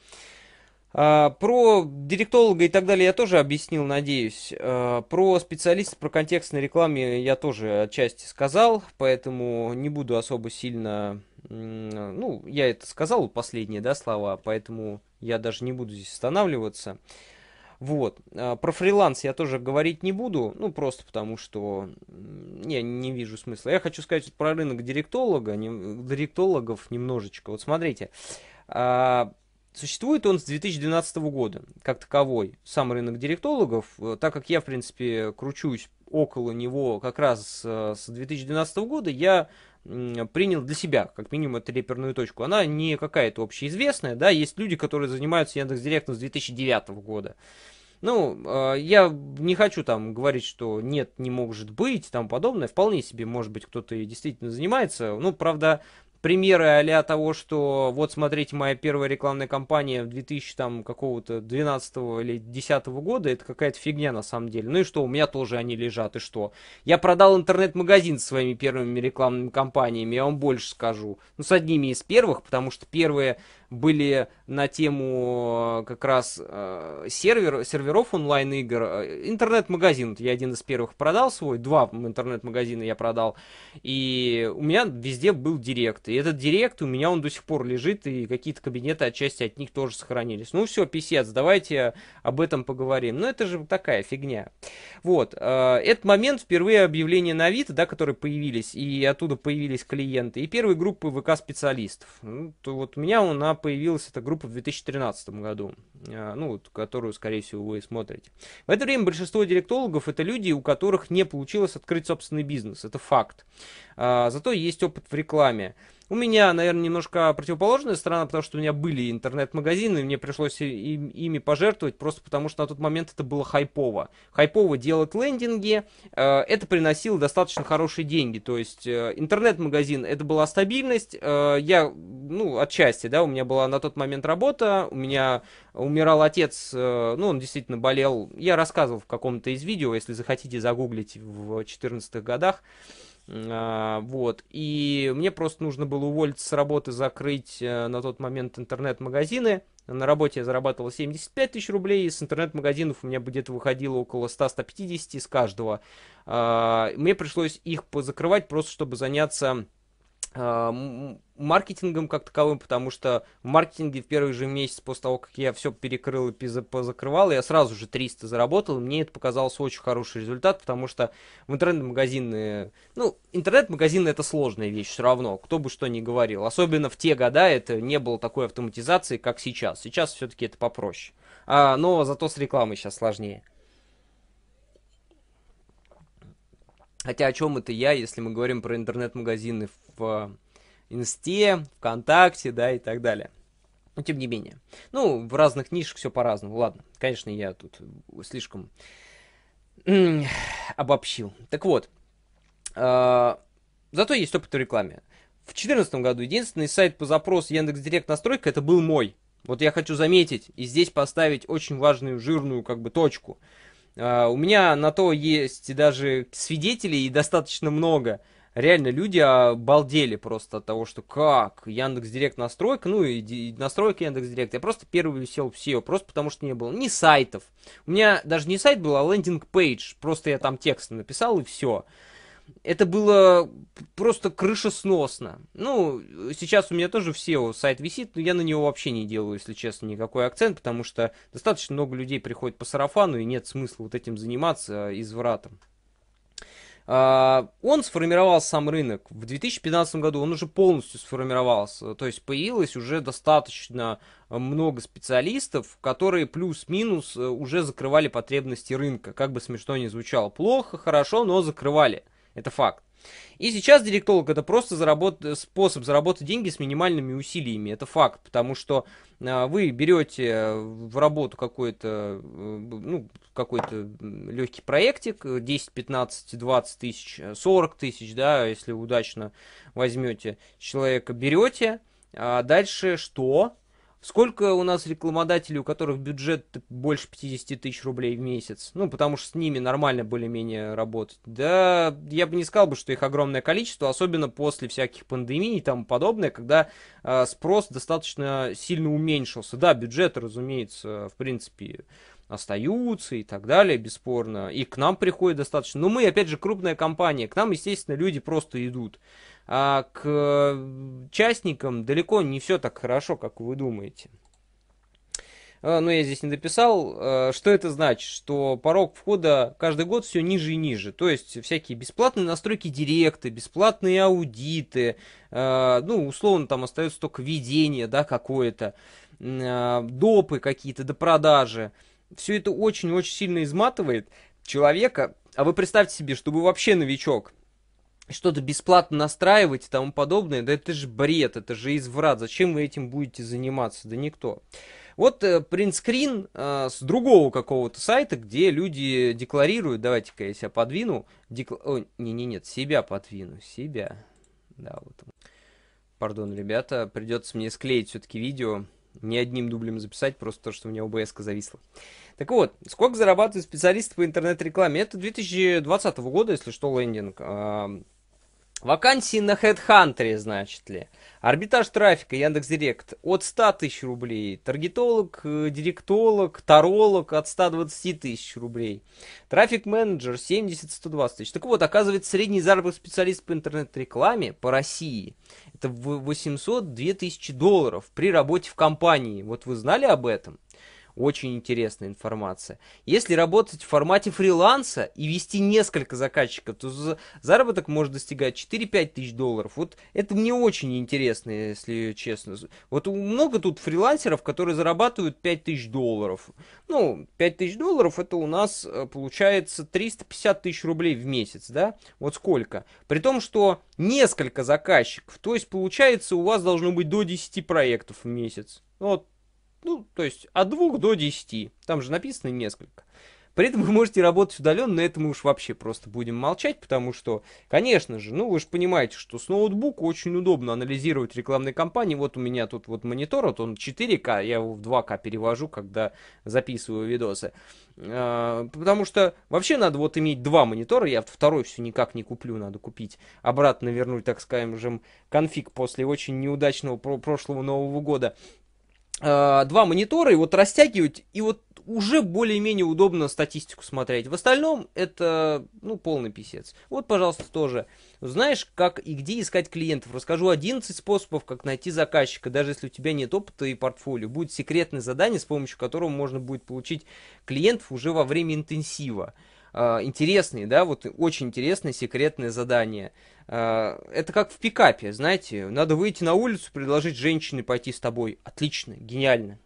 А, про директолога и так далее я тоже объяснил, надеюсь. А, про специалиста, про контекстной рекламе я тоже отчасти сказал, поэтому не буду особо сильно... Ну, я это сказал, последние да, слова, поэтому я даже не буду здесь останавливаться. Вот. А, про фриланс я тоже говорить не буду, ну просто потому что я не вижу смысла. Я хочу сказать про рынок директолога, не, директологов немножечко. Вот смотрите, а, существует он с 2012 года как таковой, сам рынок директологов, э, так как я, в принципе, кручусь около него как раз э, с 2012 года, я принял для себя, как минимум, эту реперную точку. Она не какая-то общеизвестная, да, есть люди, которые занимаются яндекс директом с 2009 года. Ну, а, я не хочу там говорить, что нет, не может быть, там подобное. Вполне себе, может быть, кто-то действительно занимается. Ну, правда, примеры а того, что вот смотрите, моя первая рекламная кампания в 2000 там какого-то 12 или 10 года, это какая-то фигня на самом деле. Ну и что, у меня тоже они лежат, и что? Я продал интернет-магазин со своими первыми рекламными кампаниями, я вам больше скажу. Ну, с одними из первых, потому что первые были на тему э, как раз э, сервер, серверов онлайн-игр. Э, интернет-магазин, я один из первых продал свой, два интернет-магазина я продал, и у меня везде был директ. И этот директ, у меня он до сих пор лежит, и какие-то кабинеты отчасти от них тоже сохранились. Ну все, писец, давайте об этом поговорим. Но ну, это же такая фигня. Вот, э, этот момент впервые объявления на Авито, да, которые появились, и оттуда появились клиенты, и первые группы ВК-специалистов. Ну, то вот у меня он на появилась эта группа в 2013 году, э, ну, которую, скорее всего, вы смотрите. В это время большинство директологов это люди, у которых не получилось открыть собственный бизнес, это факт. А, зато есть опыт в рекламе. У меня, наверное, немножко противоположная сторона, потому что у меня были интернет-магазины, и мне пришлось им, ими пожертвовать, просто потому что на тот момент это было хайпово. Хайпово делать лендинги, э, это приносило достаточно хорошие деньги. То есть э, интернет-магазин, это была стабильность. Э, я, ну, отчасти, да, у меня была на тот момент работа, у меня умирал отец, э, ну, он действительно болел. Я рассказывал в каком-то из видео, если захотите загуглить в 14 годах. А, вот. И мне просто нужно было уволиться с работы, закрыть э, на тот момент интернет-магазины. На работе я зарабатывал 75 тысяч рублей, и с интернет-магазинов у меня где-то выходило около 100-150 из каждого. А, мне пришлось их позакрывать просто, чтобы заняться а, маркетингом как таковым, потому что в маркетинге в первый же месяц после того, как я все перекрыл и позакрывал, я сразу же 300 заработал, и мне это показался очень хороший результат, потому что в интернет-магазины, ну, интернет-магазины это сложная вещь все равно, кто бы что ни говорил, особенно в те года это не было такой автоматизации, как сейчас, сейчас все-таки это попроще, а, но зато с рекламой сейчас сложнее. Хотя о чем это я, если мы говорим про интернет-магазины в в Инсте, ВКонтакте, да, и так далее. Но тем не менее. Ну, в разных нишах все по-разному. Ладно, конечно, я тут слишком обобщил. Так вот, а, зато есть опыт в рекламе. В 2014 году единственный сайт по запросу Яндекс Директ настройка это был мой. Вот я хочу заметить и здесь поставить очень важную жирную как бы точку. А, у меня на то есть даже свидетелей и достаточно много реально люди обалдели просто от того, что как Яндекс Директ настройка, ну и, и настройка Яндекс Директ. Я просто первый висел в SEO, просто потому что не было ни сайтов. У меня даже не сайт был, а лендинг-пейдж. Просто я там текст написал и все. Это было просто крышесносно. Ну, сейчас у меня тоже в SEO сайт висит, но я на него вообще не делаю, если честно, никакой акцент, потому что достаточно много людей приходит по сарафану, и нет смысла вот этим заниматься а извратом. А, он сформировал сам рынок. В 2015 году он уже полностью сформировался. То есть появилось уже достаточно много специалистов, которые плюс-минус э, уже закрывали потребности рынка. Как бы смешно ни звучало. Плохо, хорошо, но закрывали. Это факт. И сейчас директолог это просто заработ... способ заработать деньги с минимальными усилиями. Это факт, потому что а, вы берете в работу какой-то э, ну, какой легкий проектик, 10, 15, 20 тысяч, 40 тысяч, да, если удачно возьмете человека, берете, а дальше что? Сколько у нас рекламодателей, у которых бюджет больше 50 тысяч рублей в месяц? Ну, потому что с ними нормально более-менее работать. Да, я бы не сказал бы, что их огромное количество, особенно после всяких пандемий и тому подобное, когда э, спрос достаточно сильно уменьшился. Да, бюджеты, разумеется, в принципе, остаются и так далее, бесспорно. И к нам приходит достаточно. Но мы, опять же, крупная компания. К нам, естественно, люди просто идут а к частникам далеко не все так хорошо, как вы думаете. А, Но ну, я здесь не дописал. А, что это значит? Что порог входа каждый год все ниже и ниже. То есть всякие бесплатные настройки директы, бесплатные аудиты, а, ну, условно, там остается только ведение, да, какое-то, допы какие-то до продажи. Все это очень-очень сильно изматывает человека. А вы представьте себе, что вы вообще новичок – что-то бесплатно настраивать и тому подобное, да это же бред, это же изврат, зачем вы этим будете заниматься, да никто. Вот принтскрин э, э, с другого какого-то сайта, где люди декларируют, давайте-ка я себя подвину, декла... О, не, не, нет, себя подвину, себя, да, вот. Пардон, ребята, придется мне склеить все-таки видео, не одним дублем записать, просто то, что у меня обс зависла. Так вот, сколько зарабатывают специалисты по интернет-рекламе? Это 2020 года, если что, лендинг. Вакансии на HeadHunter, значит ли. Арбитраж трафика Яндекс.Директ от 100 тысяч рублей. Таргетолог, э, директолог, таролог от 120 тысяч рублей. Трафик менеджер 70-120 тысяч. Так вот, оказывается, средний заработок специалист по интернет-рекламе по России это 800-2000 долларов при работе в компании. Вот вы знали об этом? Очень интересная информация. Если работать в формате фриланса и вести несколько заказчиков, то заработок может достигать 4-5 тысяч долларов. Вот это мне очень интересно, если честно. Вот много тут фрилансеров, которые зарабатывают 5 тысяч долларов. Ну, 5 тысяч долларов это у нас э, получается 350 тысяч рублей в месяц, да? Вот сколько. При том, что несколько заказчиков. То есть, получается, у вас должно быть до 10 проектов в месяц. Вот ну, то есть от 2 до 10. Там же написано несколько. При этом вы можете работать удаленно, но это мы уж вообще просто будем молчать, потому что, конечно же, ну вы же понимаете, что с ноутбука очень удобно анализировать рекламные кампании. Вот у меня тут вот монитор, вот он 4К, я его в 2К перевожу, когда записываю видосы. А, потому что вообще надо вот иметь два монитора, я второй все никак не куплю, надо купить. Обратно вернуть, так скажем, конфиг после очень неудачного про прошлого Нового года. Э, два монитора и вот растягивать, и вот уже более-менее удобно статистику смотреть. В остальном это, ну, полный писец. Вот, пожалуйста, тоже. Знаешь, как и где искать клиентов? Расскажу 11 способов, как найти заказчика, даже если у тебя нет опыта и портфолио. Будет секретное задание, с помощью которого можно будет получить клиентов уже во время интенсива. Э, интересные, да, вот очень интересные секретные задания. Э, это как в пикапе, знаете, надо выйти на улицу, предложить женщине пойти с тобой. Отлично, гениально.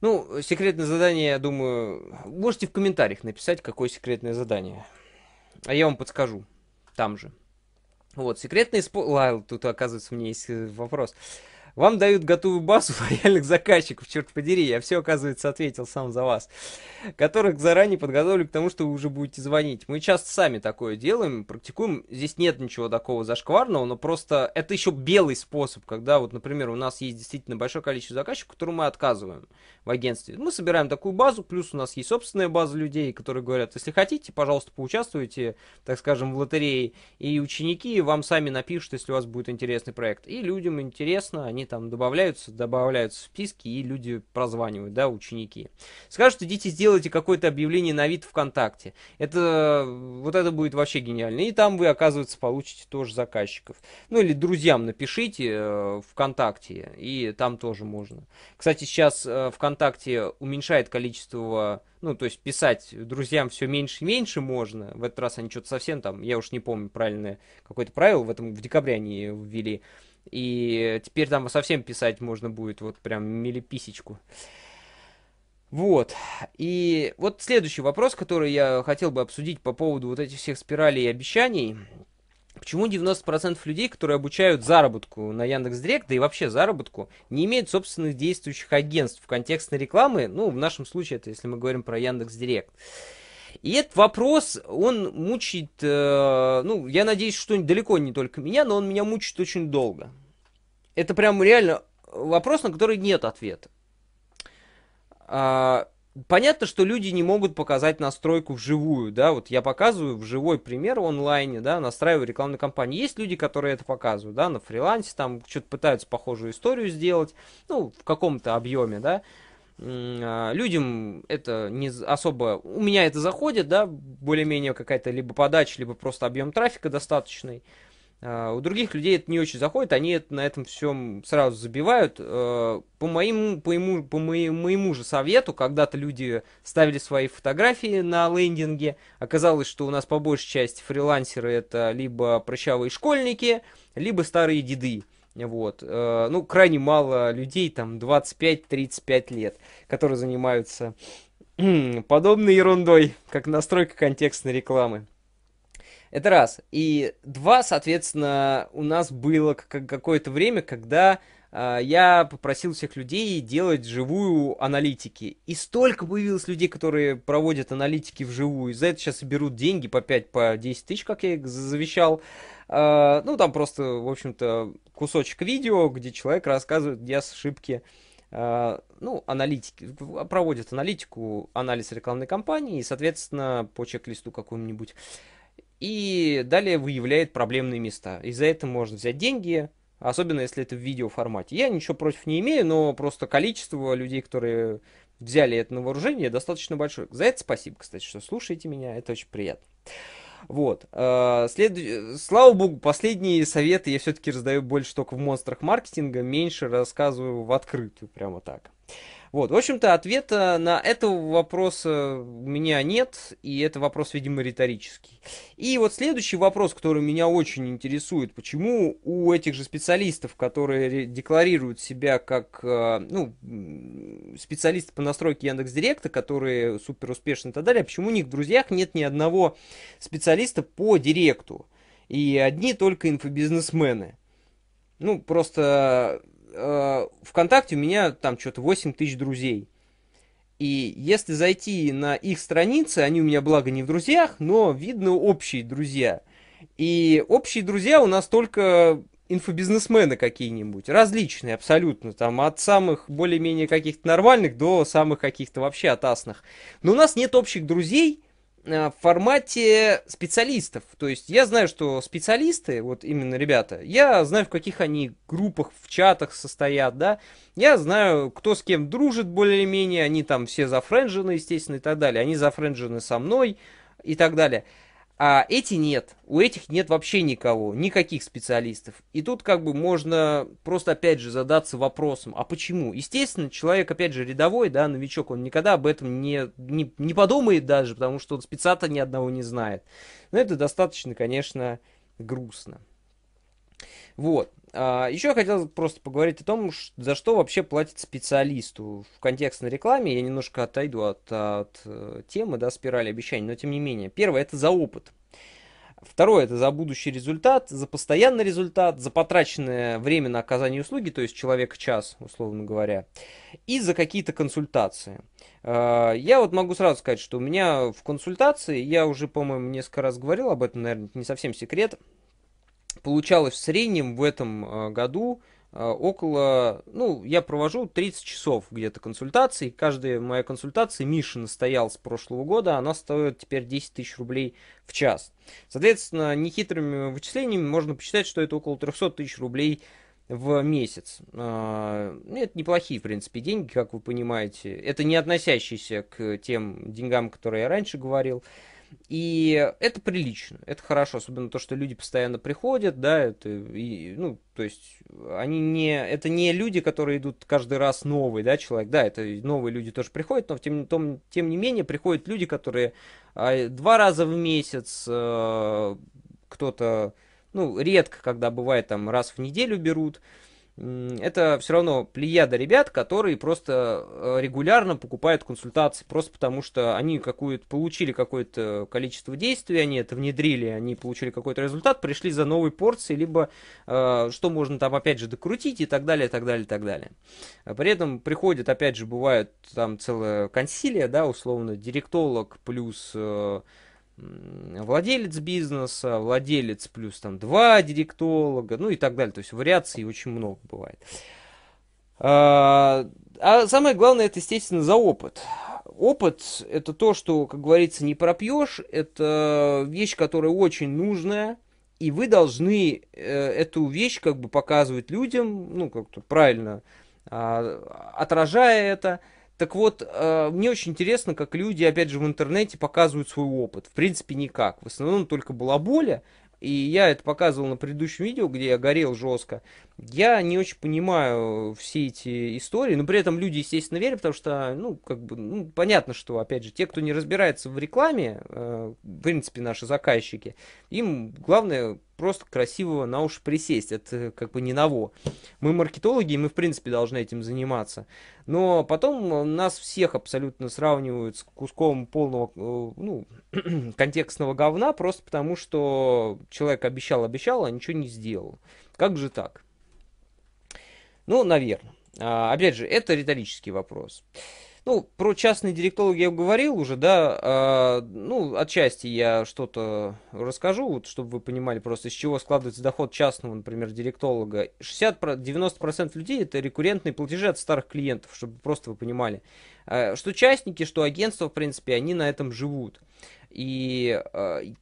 Ну, секретное задание, я думаю, можете в комментариях написать, какое секретное задание. А я вам подскажу, там же. Вот, секретное исполнение... Ладно, тут, оказывается, у меня есть э, вопрос. Вам дают готовую базу а лояльных заказчиков, черт подери, я все, оказывается, ответил сам за вас, которых заранее подготовили к тому, что вы уже будете звонить. Мы часто сами такое делаем, практикуем, здесь нет ничего такого зашкварного, но просто это еще белый способ, когда вот, например, у нас есть действительно большое количество заказчиков, которым мы отказываем в агентстве. Мы собираем такую базу, плюс у нас есть собственная база людей, которые говорят, если хотите, пожалуйста, поучаствуйте, так скажем, в лотерее, и ученики вам сами напишут, если у вас будет интересный проект. И людям интересно, они там добавляются, добавляются в списки, и люди прозванивают, да, ученики. Скажут, идите сделайте какое-то объявление на вид ВКонтакте. Это, вот это будет вообще гениально. И там вы, оказывается, получите тоже заказчиков. Ну, или друзьям напишите э, ВКонтакте, и там тоже можно. Кстати, сейчас э, ВКонтакте уменьшает количество ну, то есть писать друзьям все меньше и меньше можно. В этот раз они что-то совсем там, я уж не помню правильное какое-то правило, в этом в декабре они ввели. И теперь там совсем писать можно будет вот прям милиписечку. Вот. И вот следующий вопрос, который я хотел бы обсудить по поводу вот этих всех спиралей и обещаний. Почему 90% людей, которые обучают заработку на Яндекс.Директ, да и вообще заработку, не имеют собственных действующих агентств в контекстной рекламы? Ну, в нашем случае это если мы говорим про Яндекс.Директ. Директ. И этот вопрос, он мучает, э, ну, я надеюсь, что далеко не только меня, но он меня мучает очень долго. Это прям реально вопрос, на который нет ответа. А, понятно, что люди не могут показать настройку вживую, да, вот я показываю в живой пример в онлайне, да, настраиваю рекламную кампанию. Есть люди, которые это показывают, да, на фрилансе, там что-то пытаются похожую историю сделать, ну, в каком-то объеме, да, а, людям это не особо... У меня это заходит, да, более-менее какая-то либо подача, либо просто объем трафика достаточный. А, у других людей это не очень заходит, они это, на этом всем сразу забивают. Э, по моему, по, ему, по моему, моему же совету, когда-то люди ставили свои фотографии на лендинге. Оказалось, что у нас по большей части фрилансеры это либо прыщавые школьники, либо старые деды. Вот. Э, ну, крайне мало людей, там 25-35 лет, которые занимаются подобной ерундой, как настройка контекстной рекламы. Это раз. И два, соответственно, у нас было какое-то время, когда э, я попросил всех людей делать живую аналитики. И столько появилось людей, которые проводят аналитики вживую. И за это сейчас берут деньги по 5-10 по тысяч, как я их завещал. Э, ну, там просто, в общем-то, кусочек видео, где человек рассказывает, где ошибки э, ну, аналитики, проводит аналитику, анализ рекламной кампании, и, соответственно, по чек-листу какому-нибудь. И далее выявляет проблемные места. И за это можно взять деньги, особенно если это в видеоформате. Я ничего против не имею, но просто количество людей, которые взяли это на вооружение, достаточно большое. За это спасибо, кстати, что слушаете меня, это очень приятно. Вот. Э, След... Слава богу, последние советы я все-таки раздаю больше только в монстрах маркетинга, меньше рассказываю в открытую, прямо так. Вот, в общем-то, ответа на этого вопроса у меня нет, и это вопрос, видимо, риторический. И вот следующий вопрос, который меня очень интересует, почему у этих же специалистов, которые декларируют себя как, э, ну, специалисты по настройке Яндекс.Директа, которые супер успешны и так далее, почему у них в друзьях нет ни одного специалиста по директу? И одни только инфобизнесмены. Ну, просто э, ВКонтакте у меня там что-то 8 тысяч друзей. И если зайти на их страницы, они у меня, благо, не в друзьях, но видно общие друзья. И общие друзья у нас только инфобизнесмены какие-нибудь, различные абсолютно, там от самых более-менее каких-то нормальных до самых каких-то вообще отасных. Но у нас нет общих друзей, Э, в формате специалистов. То есть я знаю, что специалисты, вот именно ребята, я знаю, в каких они группах, в чатах состоят, да. Я знаю, кто с кем дружит более-менее, они там все зафренжены, естественно, и так далее. Они зафренжены со мной и так далее. А эти нет. У этих нет вообще никого, никаких специалистов. И тут как бы можно просто опять же задаться вопросом, а почему? Естественно, человек опять же рядовой, да, новичок, он никогда об этом не, не, не подумает даже, потому что он спеца-то ни одного не знает. Но это достаточно, конечно, грустно. Вот. А, Еще я хотел просто поговорить о том, за что вообще платят специалисту в контекстной рекламе. Я немножко отойду от, от э, темы, да, спирали обещаний, но тем не менее. Первое, это за опыт. Второе, это за будущий результат, за постоянный результат, за потраченное время на оказание услуги, то есть человек час, условно говоря, и за какие-то консультации. А, я вот могу сразу сказать, что у меня в консультации, я уже, по-моему, несколько раз говорил об этом, наверное, не совсем секрет, получалось в среднем в этом а, году а, около, ну, я провожу 30 часов где-то консультаций. Каждая моя консультация, Миша настоял с прошлого года, она стоит теперь 10 тысяч рублей в час. Соответственно, нехитрыми вычислениями можно посчитать, что это около 300 тысяч рублей в месяц. А, ну, это неплохие, в принципе, деньги, как вы понимаете. Это не относящиеся к тем деньгам, которые я раньше говорил. И это прилично, это хорошо, особенно то, что люди постоянно приходят, да, это, и, ну, то есть, они не, это не люди, которые идут каждый раз новый, да, человек, да, это новые люди тоже приходят, но тем, том, тем не менее приходят люди, которые а, два раза в месяц, а, кто-то, ну, редко, когда бывает, там, раз в неделю берут, а, это все равно плеяда ребят, которые просто э, регулярно покупают консультации, просто потому что они какую получили какое-то количество действий, они это внедрили, они получили какой-то результат, пришли за новой порцией, либо э, что можно там опять же докрутить и так далее, и так далее, и так далее. А при этом приходят, опять же, бывают там целая консилия, да, условно, директолог плюс... Э, владелец бизнеса, владелец плюс там два директолога, ну и так далее. То есть вариаций очень много бывает. А, а самое главное, это, естественно, за опыт. Опыт – это то, что, как говорится, не пропьешь, это вещь, которая очень нужная, и вы должны э, эту вещь как бы показывать людям, ну, как-то правильно а, отражая это – так вот, э, мне очень интересно, как люди, опять же, в интернете показывают свой опыт. В принципе, никак. В основном только была боли. И я это показывал на предыдущем видео, где я горел жестко. Я не очень понимаю э, все эти истории, но при этом люди, естественно, верят, потому что, ну, как бы, ну, понятно, что, опять же, те, кто не разбирается в рекламе, э, в принципе, наши заказчики, им главное просто красиво на уши присесть, это э, как бы не ново. Мы маркетологи, и мы, в принципе, должны этим заниматься. Но потом э, нас всех абсолютно сравнивают с куском полного, ну, контекстного говна, просто потому что человек обещал-обещал, а ничего не сделал. Как же так? Ну, наверное. А, опять же, это риторический вопрос. Ну, про частные директологи я говорил уже, да, а, ну, отчасти я что-то расскажу, вот, чтобы вы понимали просто, из чего складывается доход частного, например, директолога. 60-90% людей это рекуррентные платежи от старых клиентов, чтобы просто вы понимали. А, что частники, что агентства, в принципе, они на этом живут. И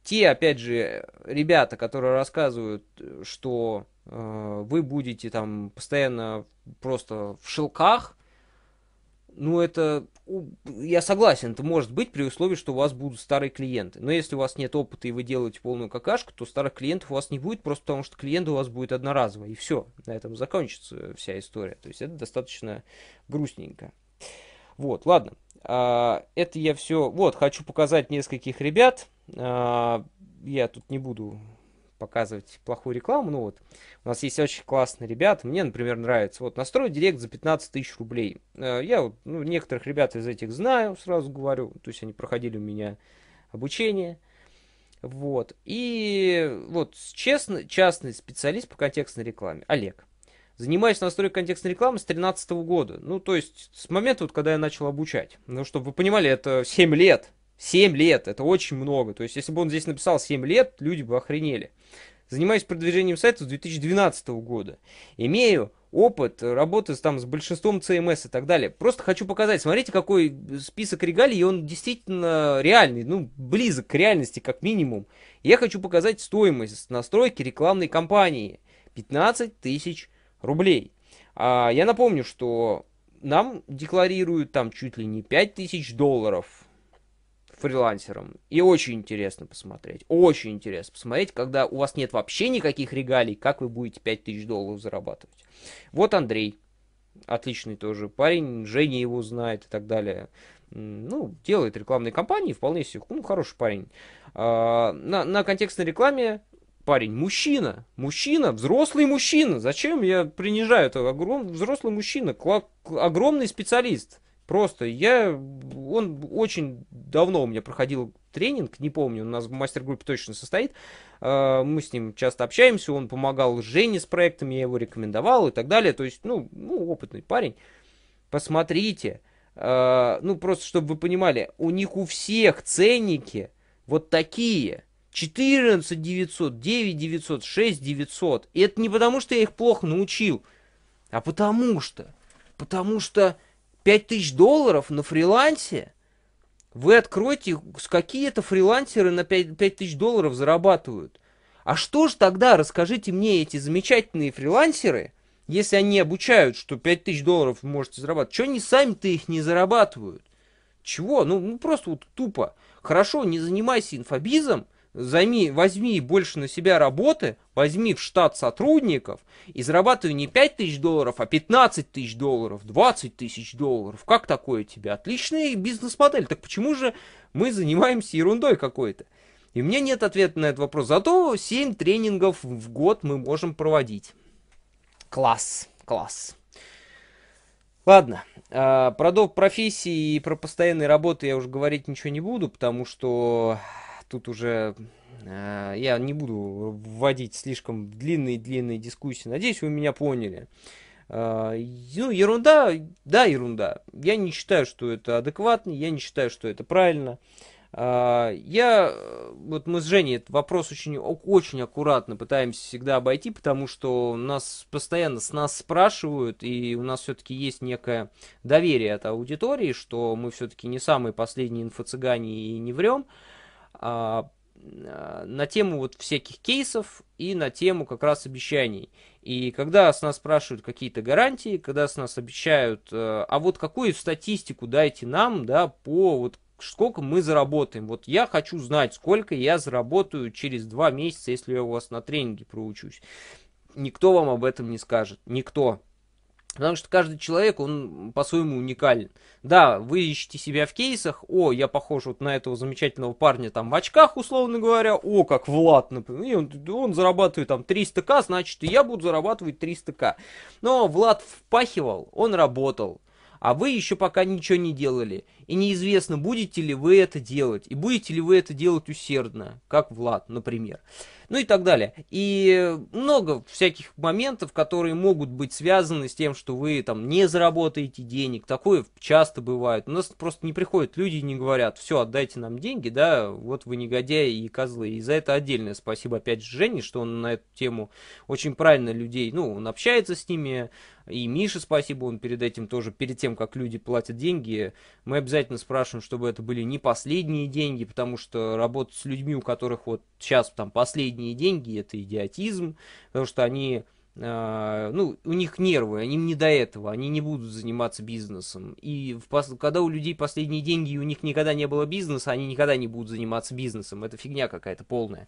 те, опять же, ребята, которые рассказывают, что Э, вы будете там постоянно просто в шелках, ну это, я согласен, это может быть при условии, что у вас будут старые клиенты. Но если у вас нет опыта и вы делаете полную какашку, то старых клиентов у вас не будет, просто потому что клиент у вас будет одноразовый, и все, на этом закончится вся история. То есть это достаточно грустненько. Вот, ладно. А, это я все... Вот, хочу показать нескольких ребят. А, я тут не буду показывать плохую рекламу. Ну вот, у нас есть очень классные ребята, мне, например, нравится. Вот, настроить директ за 15 тысяч рублей. Э, я вот, ну, некоторых ребят из этих знаю, сразу говорю, то есть они проходили у меня обучение. Вот, и вот честно частный специалист по контекстной рекламе, Олег. Занимаюсь настройкой контекстной рекламы с 2013 года. Ну, то есть, с момента, вот, когда я начал обучать. Ну, чтобы вы понимали, это 7 лет. 7 лет, это очень много. То есть, если бы он здесь написал 7 лет, люди бы охренели. Занимаюсь продвижением сайта с 2012 года. Имею опыт э, работы там, с большинством CMS и так далее. Просто хочу показать. Смотрите, какой список регалий, и он действительно реальный, ну, близок к реальности как минимум. Я хочу показать стоимость настройки рекламной кампании. 15 тысяч рублей. А, я напомню, что нам декларируют там чуть ли не 5 тысяч долларов фрилансером. И очень интересно посмотреть. Очень интересно посмотреть, когда у вас нет вообще никаких регалий, как вы будете 5000 долларов зарабатывать. Вот Андрей. Отличный тоже парень. Женя его знает и так далее. Ну, делает рекламные кампании, вполне себе. Ну, хороший парень. А, на, на контекстной рекламе парень, мужчина, мужчина, взрослый мужчина. Зачем я принижаю это? Огром... Взрослый мужчина, огромный специалист. Просто я, он очень давно у меня проходил тренинг, не помню, у нас в мастер-группе точно состоит. А, мы с ним часто общаемся, он помогал Жене с проектами, я его рекомендовал и так далее. То есть, ну, ну опытный парень. Посмотрите, а, ну, просто чтобы вы понимали, у них у всех ценники вот такие. 14 900, 9 900, 6 900. И это не потому, что я их плохо научил, а потому что, потому что 5 тысяч долларов на фрилансе, вы откроете, какие это фрилансеры на 5, 5 тысяч долларов зарабатывают. А что же тогда, расскажите мне, эти замечательные фрилансеры, если они обучают, что 5 тысяч долларов вы можете зарабатывать, что они сами-то их не зарабатывают? Чего? Ну, ну просто вот тупо. Хорошо, не занимайся инфобизом, займи, возьми больше на себя работы, возьми в штат сотрудников и зарабатывай не 5 тысяч долларов, а 15 тысяч долларов, 20 тысяч долларов. Как такое тебе? Отличная бизнес-модель. Так почему же мы занимаемся ерундой какой-то? И у меня нет ответа на этот вопрос. Зато 7 тренингов в год мы можем проводить. Класс, класс. Ладно, а, про профессии и про постоянные работы я уже говорить ничего не буду, потому что тут уже э, я не буду вводить слишком длинные-длинные дискуссии. Надеюсь, вы меня поняли. Э, ну, ерунда, да, ерунда. Я не считаю, что это адекватно, я не считаю, что это правильно. Э, я, э, вот мы с Женей этот вопрос очень, очень аккуратно пытаемся всегда обойти, потому что нас постоянно с нас спрашивают, и у нас все-таки есть некое доверие от аудитории, что мы все-таки не самые последние инфо-цыгане и не врем. Э, а, а, на тему вот всяких кейсов и на тему как раз обещаний. И когда с нас спрашивают какие-то гарантии, когда с нас обещают, э, а вот какую статистику дайте нам, да, по вот сколько мы заработаем. Вот я хочу знать, сколько я заработаю через два месяца, если я у вас на тренинге проучусь. Никто вам об этом не скажет. Никто. Потому что каждый человек, он по-своему уникален. Да, вы ищете себя в кейсах, о, я похож вот на этого замечательного парня там в очках, условно говоря, о, как Влад, например, и он, он зарабатывает там 300к, значит, и я буду зарабатывать 300к. Но Влад впахивал, он работал, а вы еще пока ничего не делали. И неизвестно, будете ли вы это делать, и будете ли вы это делать усердно, как Влад, например. Ну и так далее. И много всяких моментов, которые могут быть связаны с тем, что вы там не заработаете денег. Такое часто бывает. У нас просто не приходят люди и не говорят, все, отдайте нам деньги, да, вот вы негодяи и козлы. И за это отдельное спасибо опять же Жене, что он на эту тему очень правильно людей, ну, он общается с ними. И Мише спасибо, он перед этим тоже, перед тем, как люди платят деньги, мы обязательно обязательно спрашиваем, чтобы это были не последние деньги, потому что работать с людьми, у которых вот сейчас там последние деньги, это идиотизм, потому что они а, ну, у них нервы, они не до этого, они не будут заниматься бизнесом. И в, когда у людей последние деньги, и у них никогда не было бизнеса, они никогда не будут заниматься бизнесом. Это фигня какая-то полная.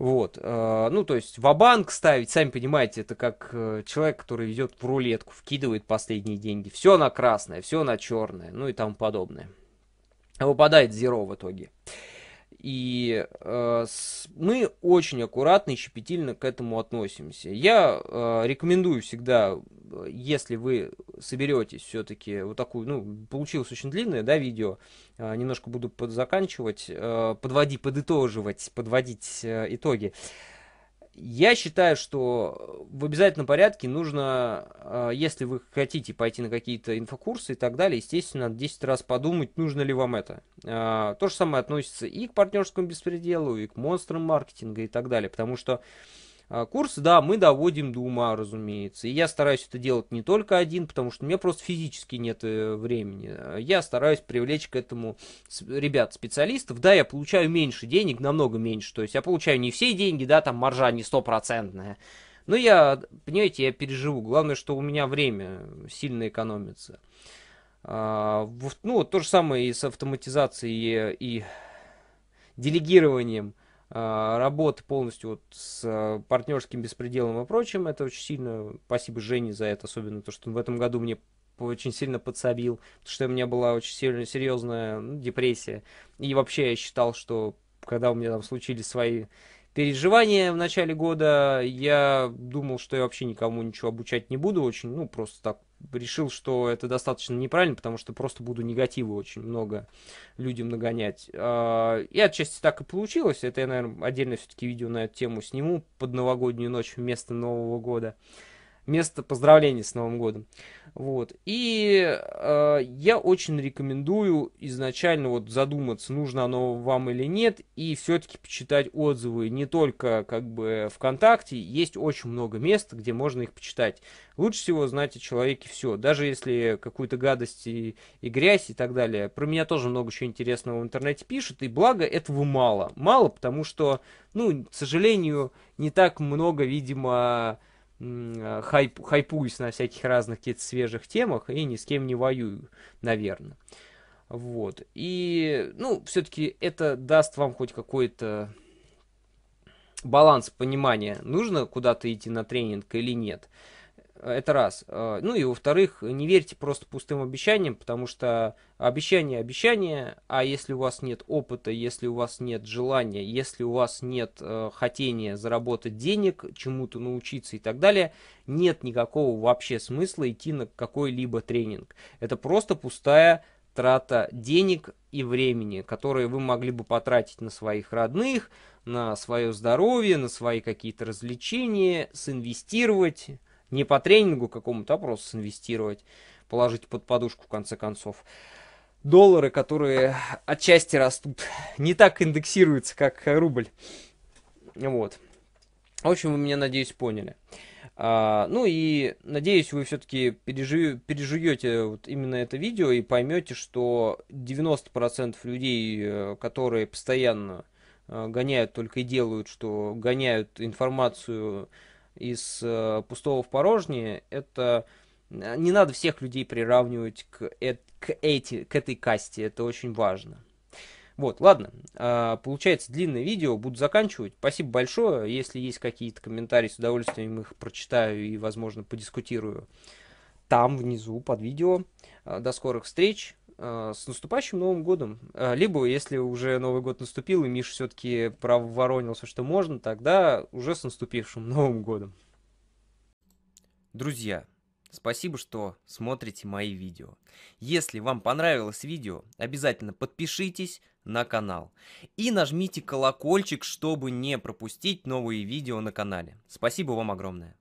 Вот, э, ну, то есть, ва-банк ставить, сами понимаете, это как э, человек, который идет в рулетку, вкидывает последние деньги. Все на красное, все на черное, ну и тому подобное. А выпадает зеро в итоге. И э, с, мы очень аккуратно и щепетильно к этому относимся. Я э, рекомендую всегда, э, если вы соберетесь все-таки вот такую, ну, получилось очень длинное, да, видео, э, немножко буду подзаканчивать, э, подводи, подытоживать, подводить э, итоги. Э, я считаю, что в обязательном порядке нужно, э, если вы хотите пойти на какие-то инфокурсы и так далее, естественно, 10 раз подумать, нужно ли вам это. Э, то же самое относится и к партнерскому беспределу, и к монстрам маркетинга и так далее, потому что а, Курс, да, мы доводим до ума, разумеется. И я стараюсь это делать не только один, потому что у меня просто физически нет э, времени. А, я стараюсь привлечь к этому ребят, специалистов. Да, я получаю меньше денег, намного меньше. То есть я получаю не все деньги, да, там маржа не стопроцентная. Но я, понимаете, я переживу. Главное, что у меня время сильно экономится. А, ну, то же самое и с автоматизацией и делегированием а, работы полностью вот с а, партнерским беспределом и прочим. Это очень сильно. Спасибо Жене за это, особенно то, что он в этом году мне очень сильно подсобил, потому что у меня была очень сильно серьезная ну, депрессия. И вообще я считал, что когда у меня там случились свои переживания в начале года. Я думал, что я вообще никому ничего обучать не буду, очень, ну, просто так решил, что это достаточно неправильно, потому что просто буду негативы очень много людям нагонять. А, и отчасти так и получилось. Это я, наверное, отдельно все-таки видео на эту тему сниму под новогоднюю ночь вместо Нового года место поздравления с Новым годом. Вот. И э, я очень рекомендую изначально вот задуматься, нужно оно вам или нет, и все-таки почитать отзывы не только как бы ВКонтакте, есть очень много мест, где можно их почитать. Лучше всего знать о человеке все, даже если какую-то гадость и, и грязь и так далее. Про меня тоже много чего интересного в интернете пишут, и благо этого мало. Мало, потому что, ну, к сожалению, не так много, видимо, Э, хайп, хайпуюсь на всяких разных каких-то свежих темах и ни с кем не воюю, наверное. Вот. И, ну, все-таки это даст вам хоть какой-то баланс понимания, нужно куда-то идти на тренинг или нет. Это раз. Э, ну и во-вторых, не верьте просто пустым обещаниям, потому что обещание обещание, а если у вас нет опыта, если у вас нет желания, если у вас нет э, хотения заработать денег, чему-то научиться и так далее, нет никакого вообще смысла идти на какой-либо тренинг. Это просто пустая трата денег и времени, которые вы могли бы потратить на своих родных, на свое здоровье, на свои какие-то развлечения, синвестировать не по тренингу какому-то, а просто инвестировать, положить под подушку в конце концов. Доллары, которые отчасти растут, не так индексируются, как рубль. Вот. В общем, вы меня, надеюсь, поняли. А, ну и надеюсь, вы все-таки пережи, переживете вот именно это видео и поймете, что 90% людей, э, которые постоянно э, гоняют только и делают, что гоняют информацию из э, пустого в порожнее, это э, не надо всех людей приравнивать к, э к, эти, к этой касте, это очень важно. Вот, ладно, а, получается длинное видео, буду заканчивать. Спасибо большое, если есть какие-то комментарии, с удовольствием их прочитаю и, возможно, подискутирую там внизу под видео. А, до скорых встреч! Э, с наступающим Новым годом. Э, либо, если уже Новый год наступил, и Миша все-таки проворонил все, что можно, тогда уже с наступившим Новым годом. Друзья, спасибо, что смотрите мои видео. Если вам понравилось видео, обязательно подпишитесь на канал и нажмите колокольчик, чтобы не пропустить новые видео на канале. Спасибо вам огромное.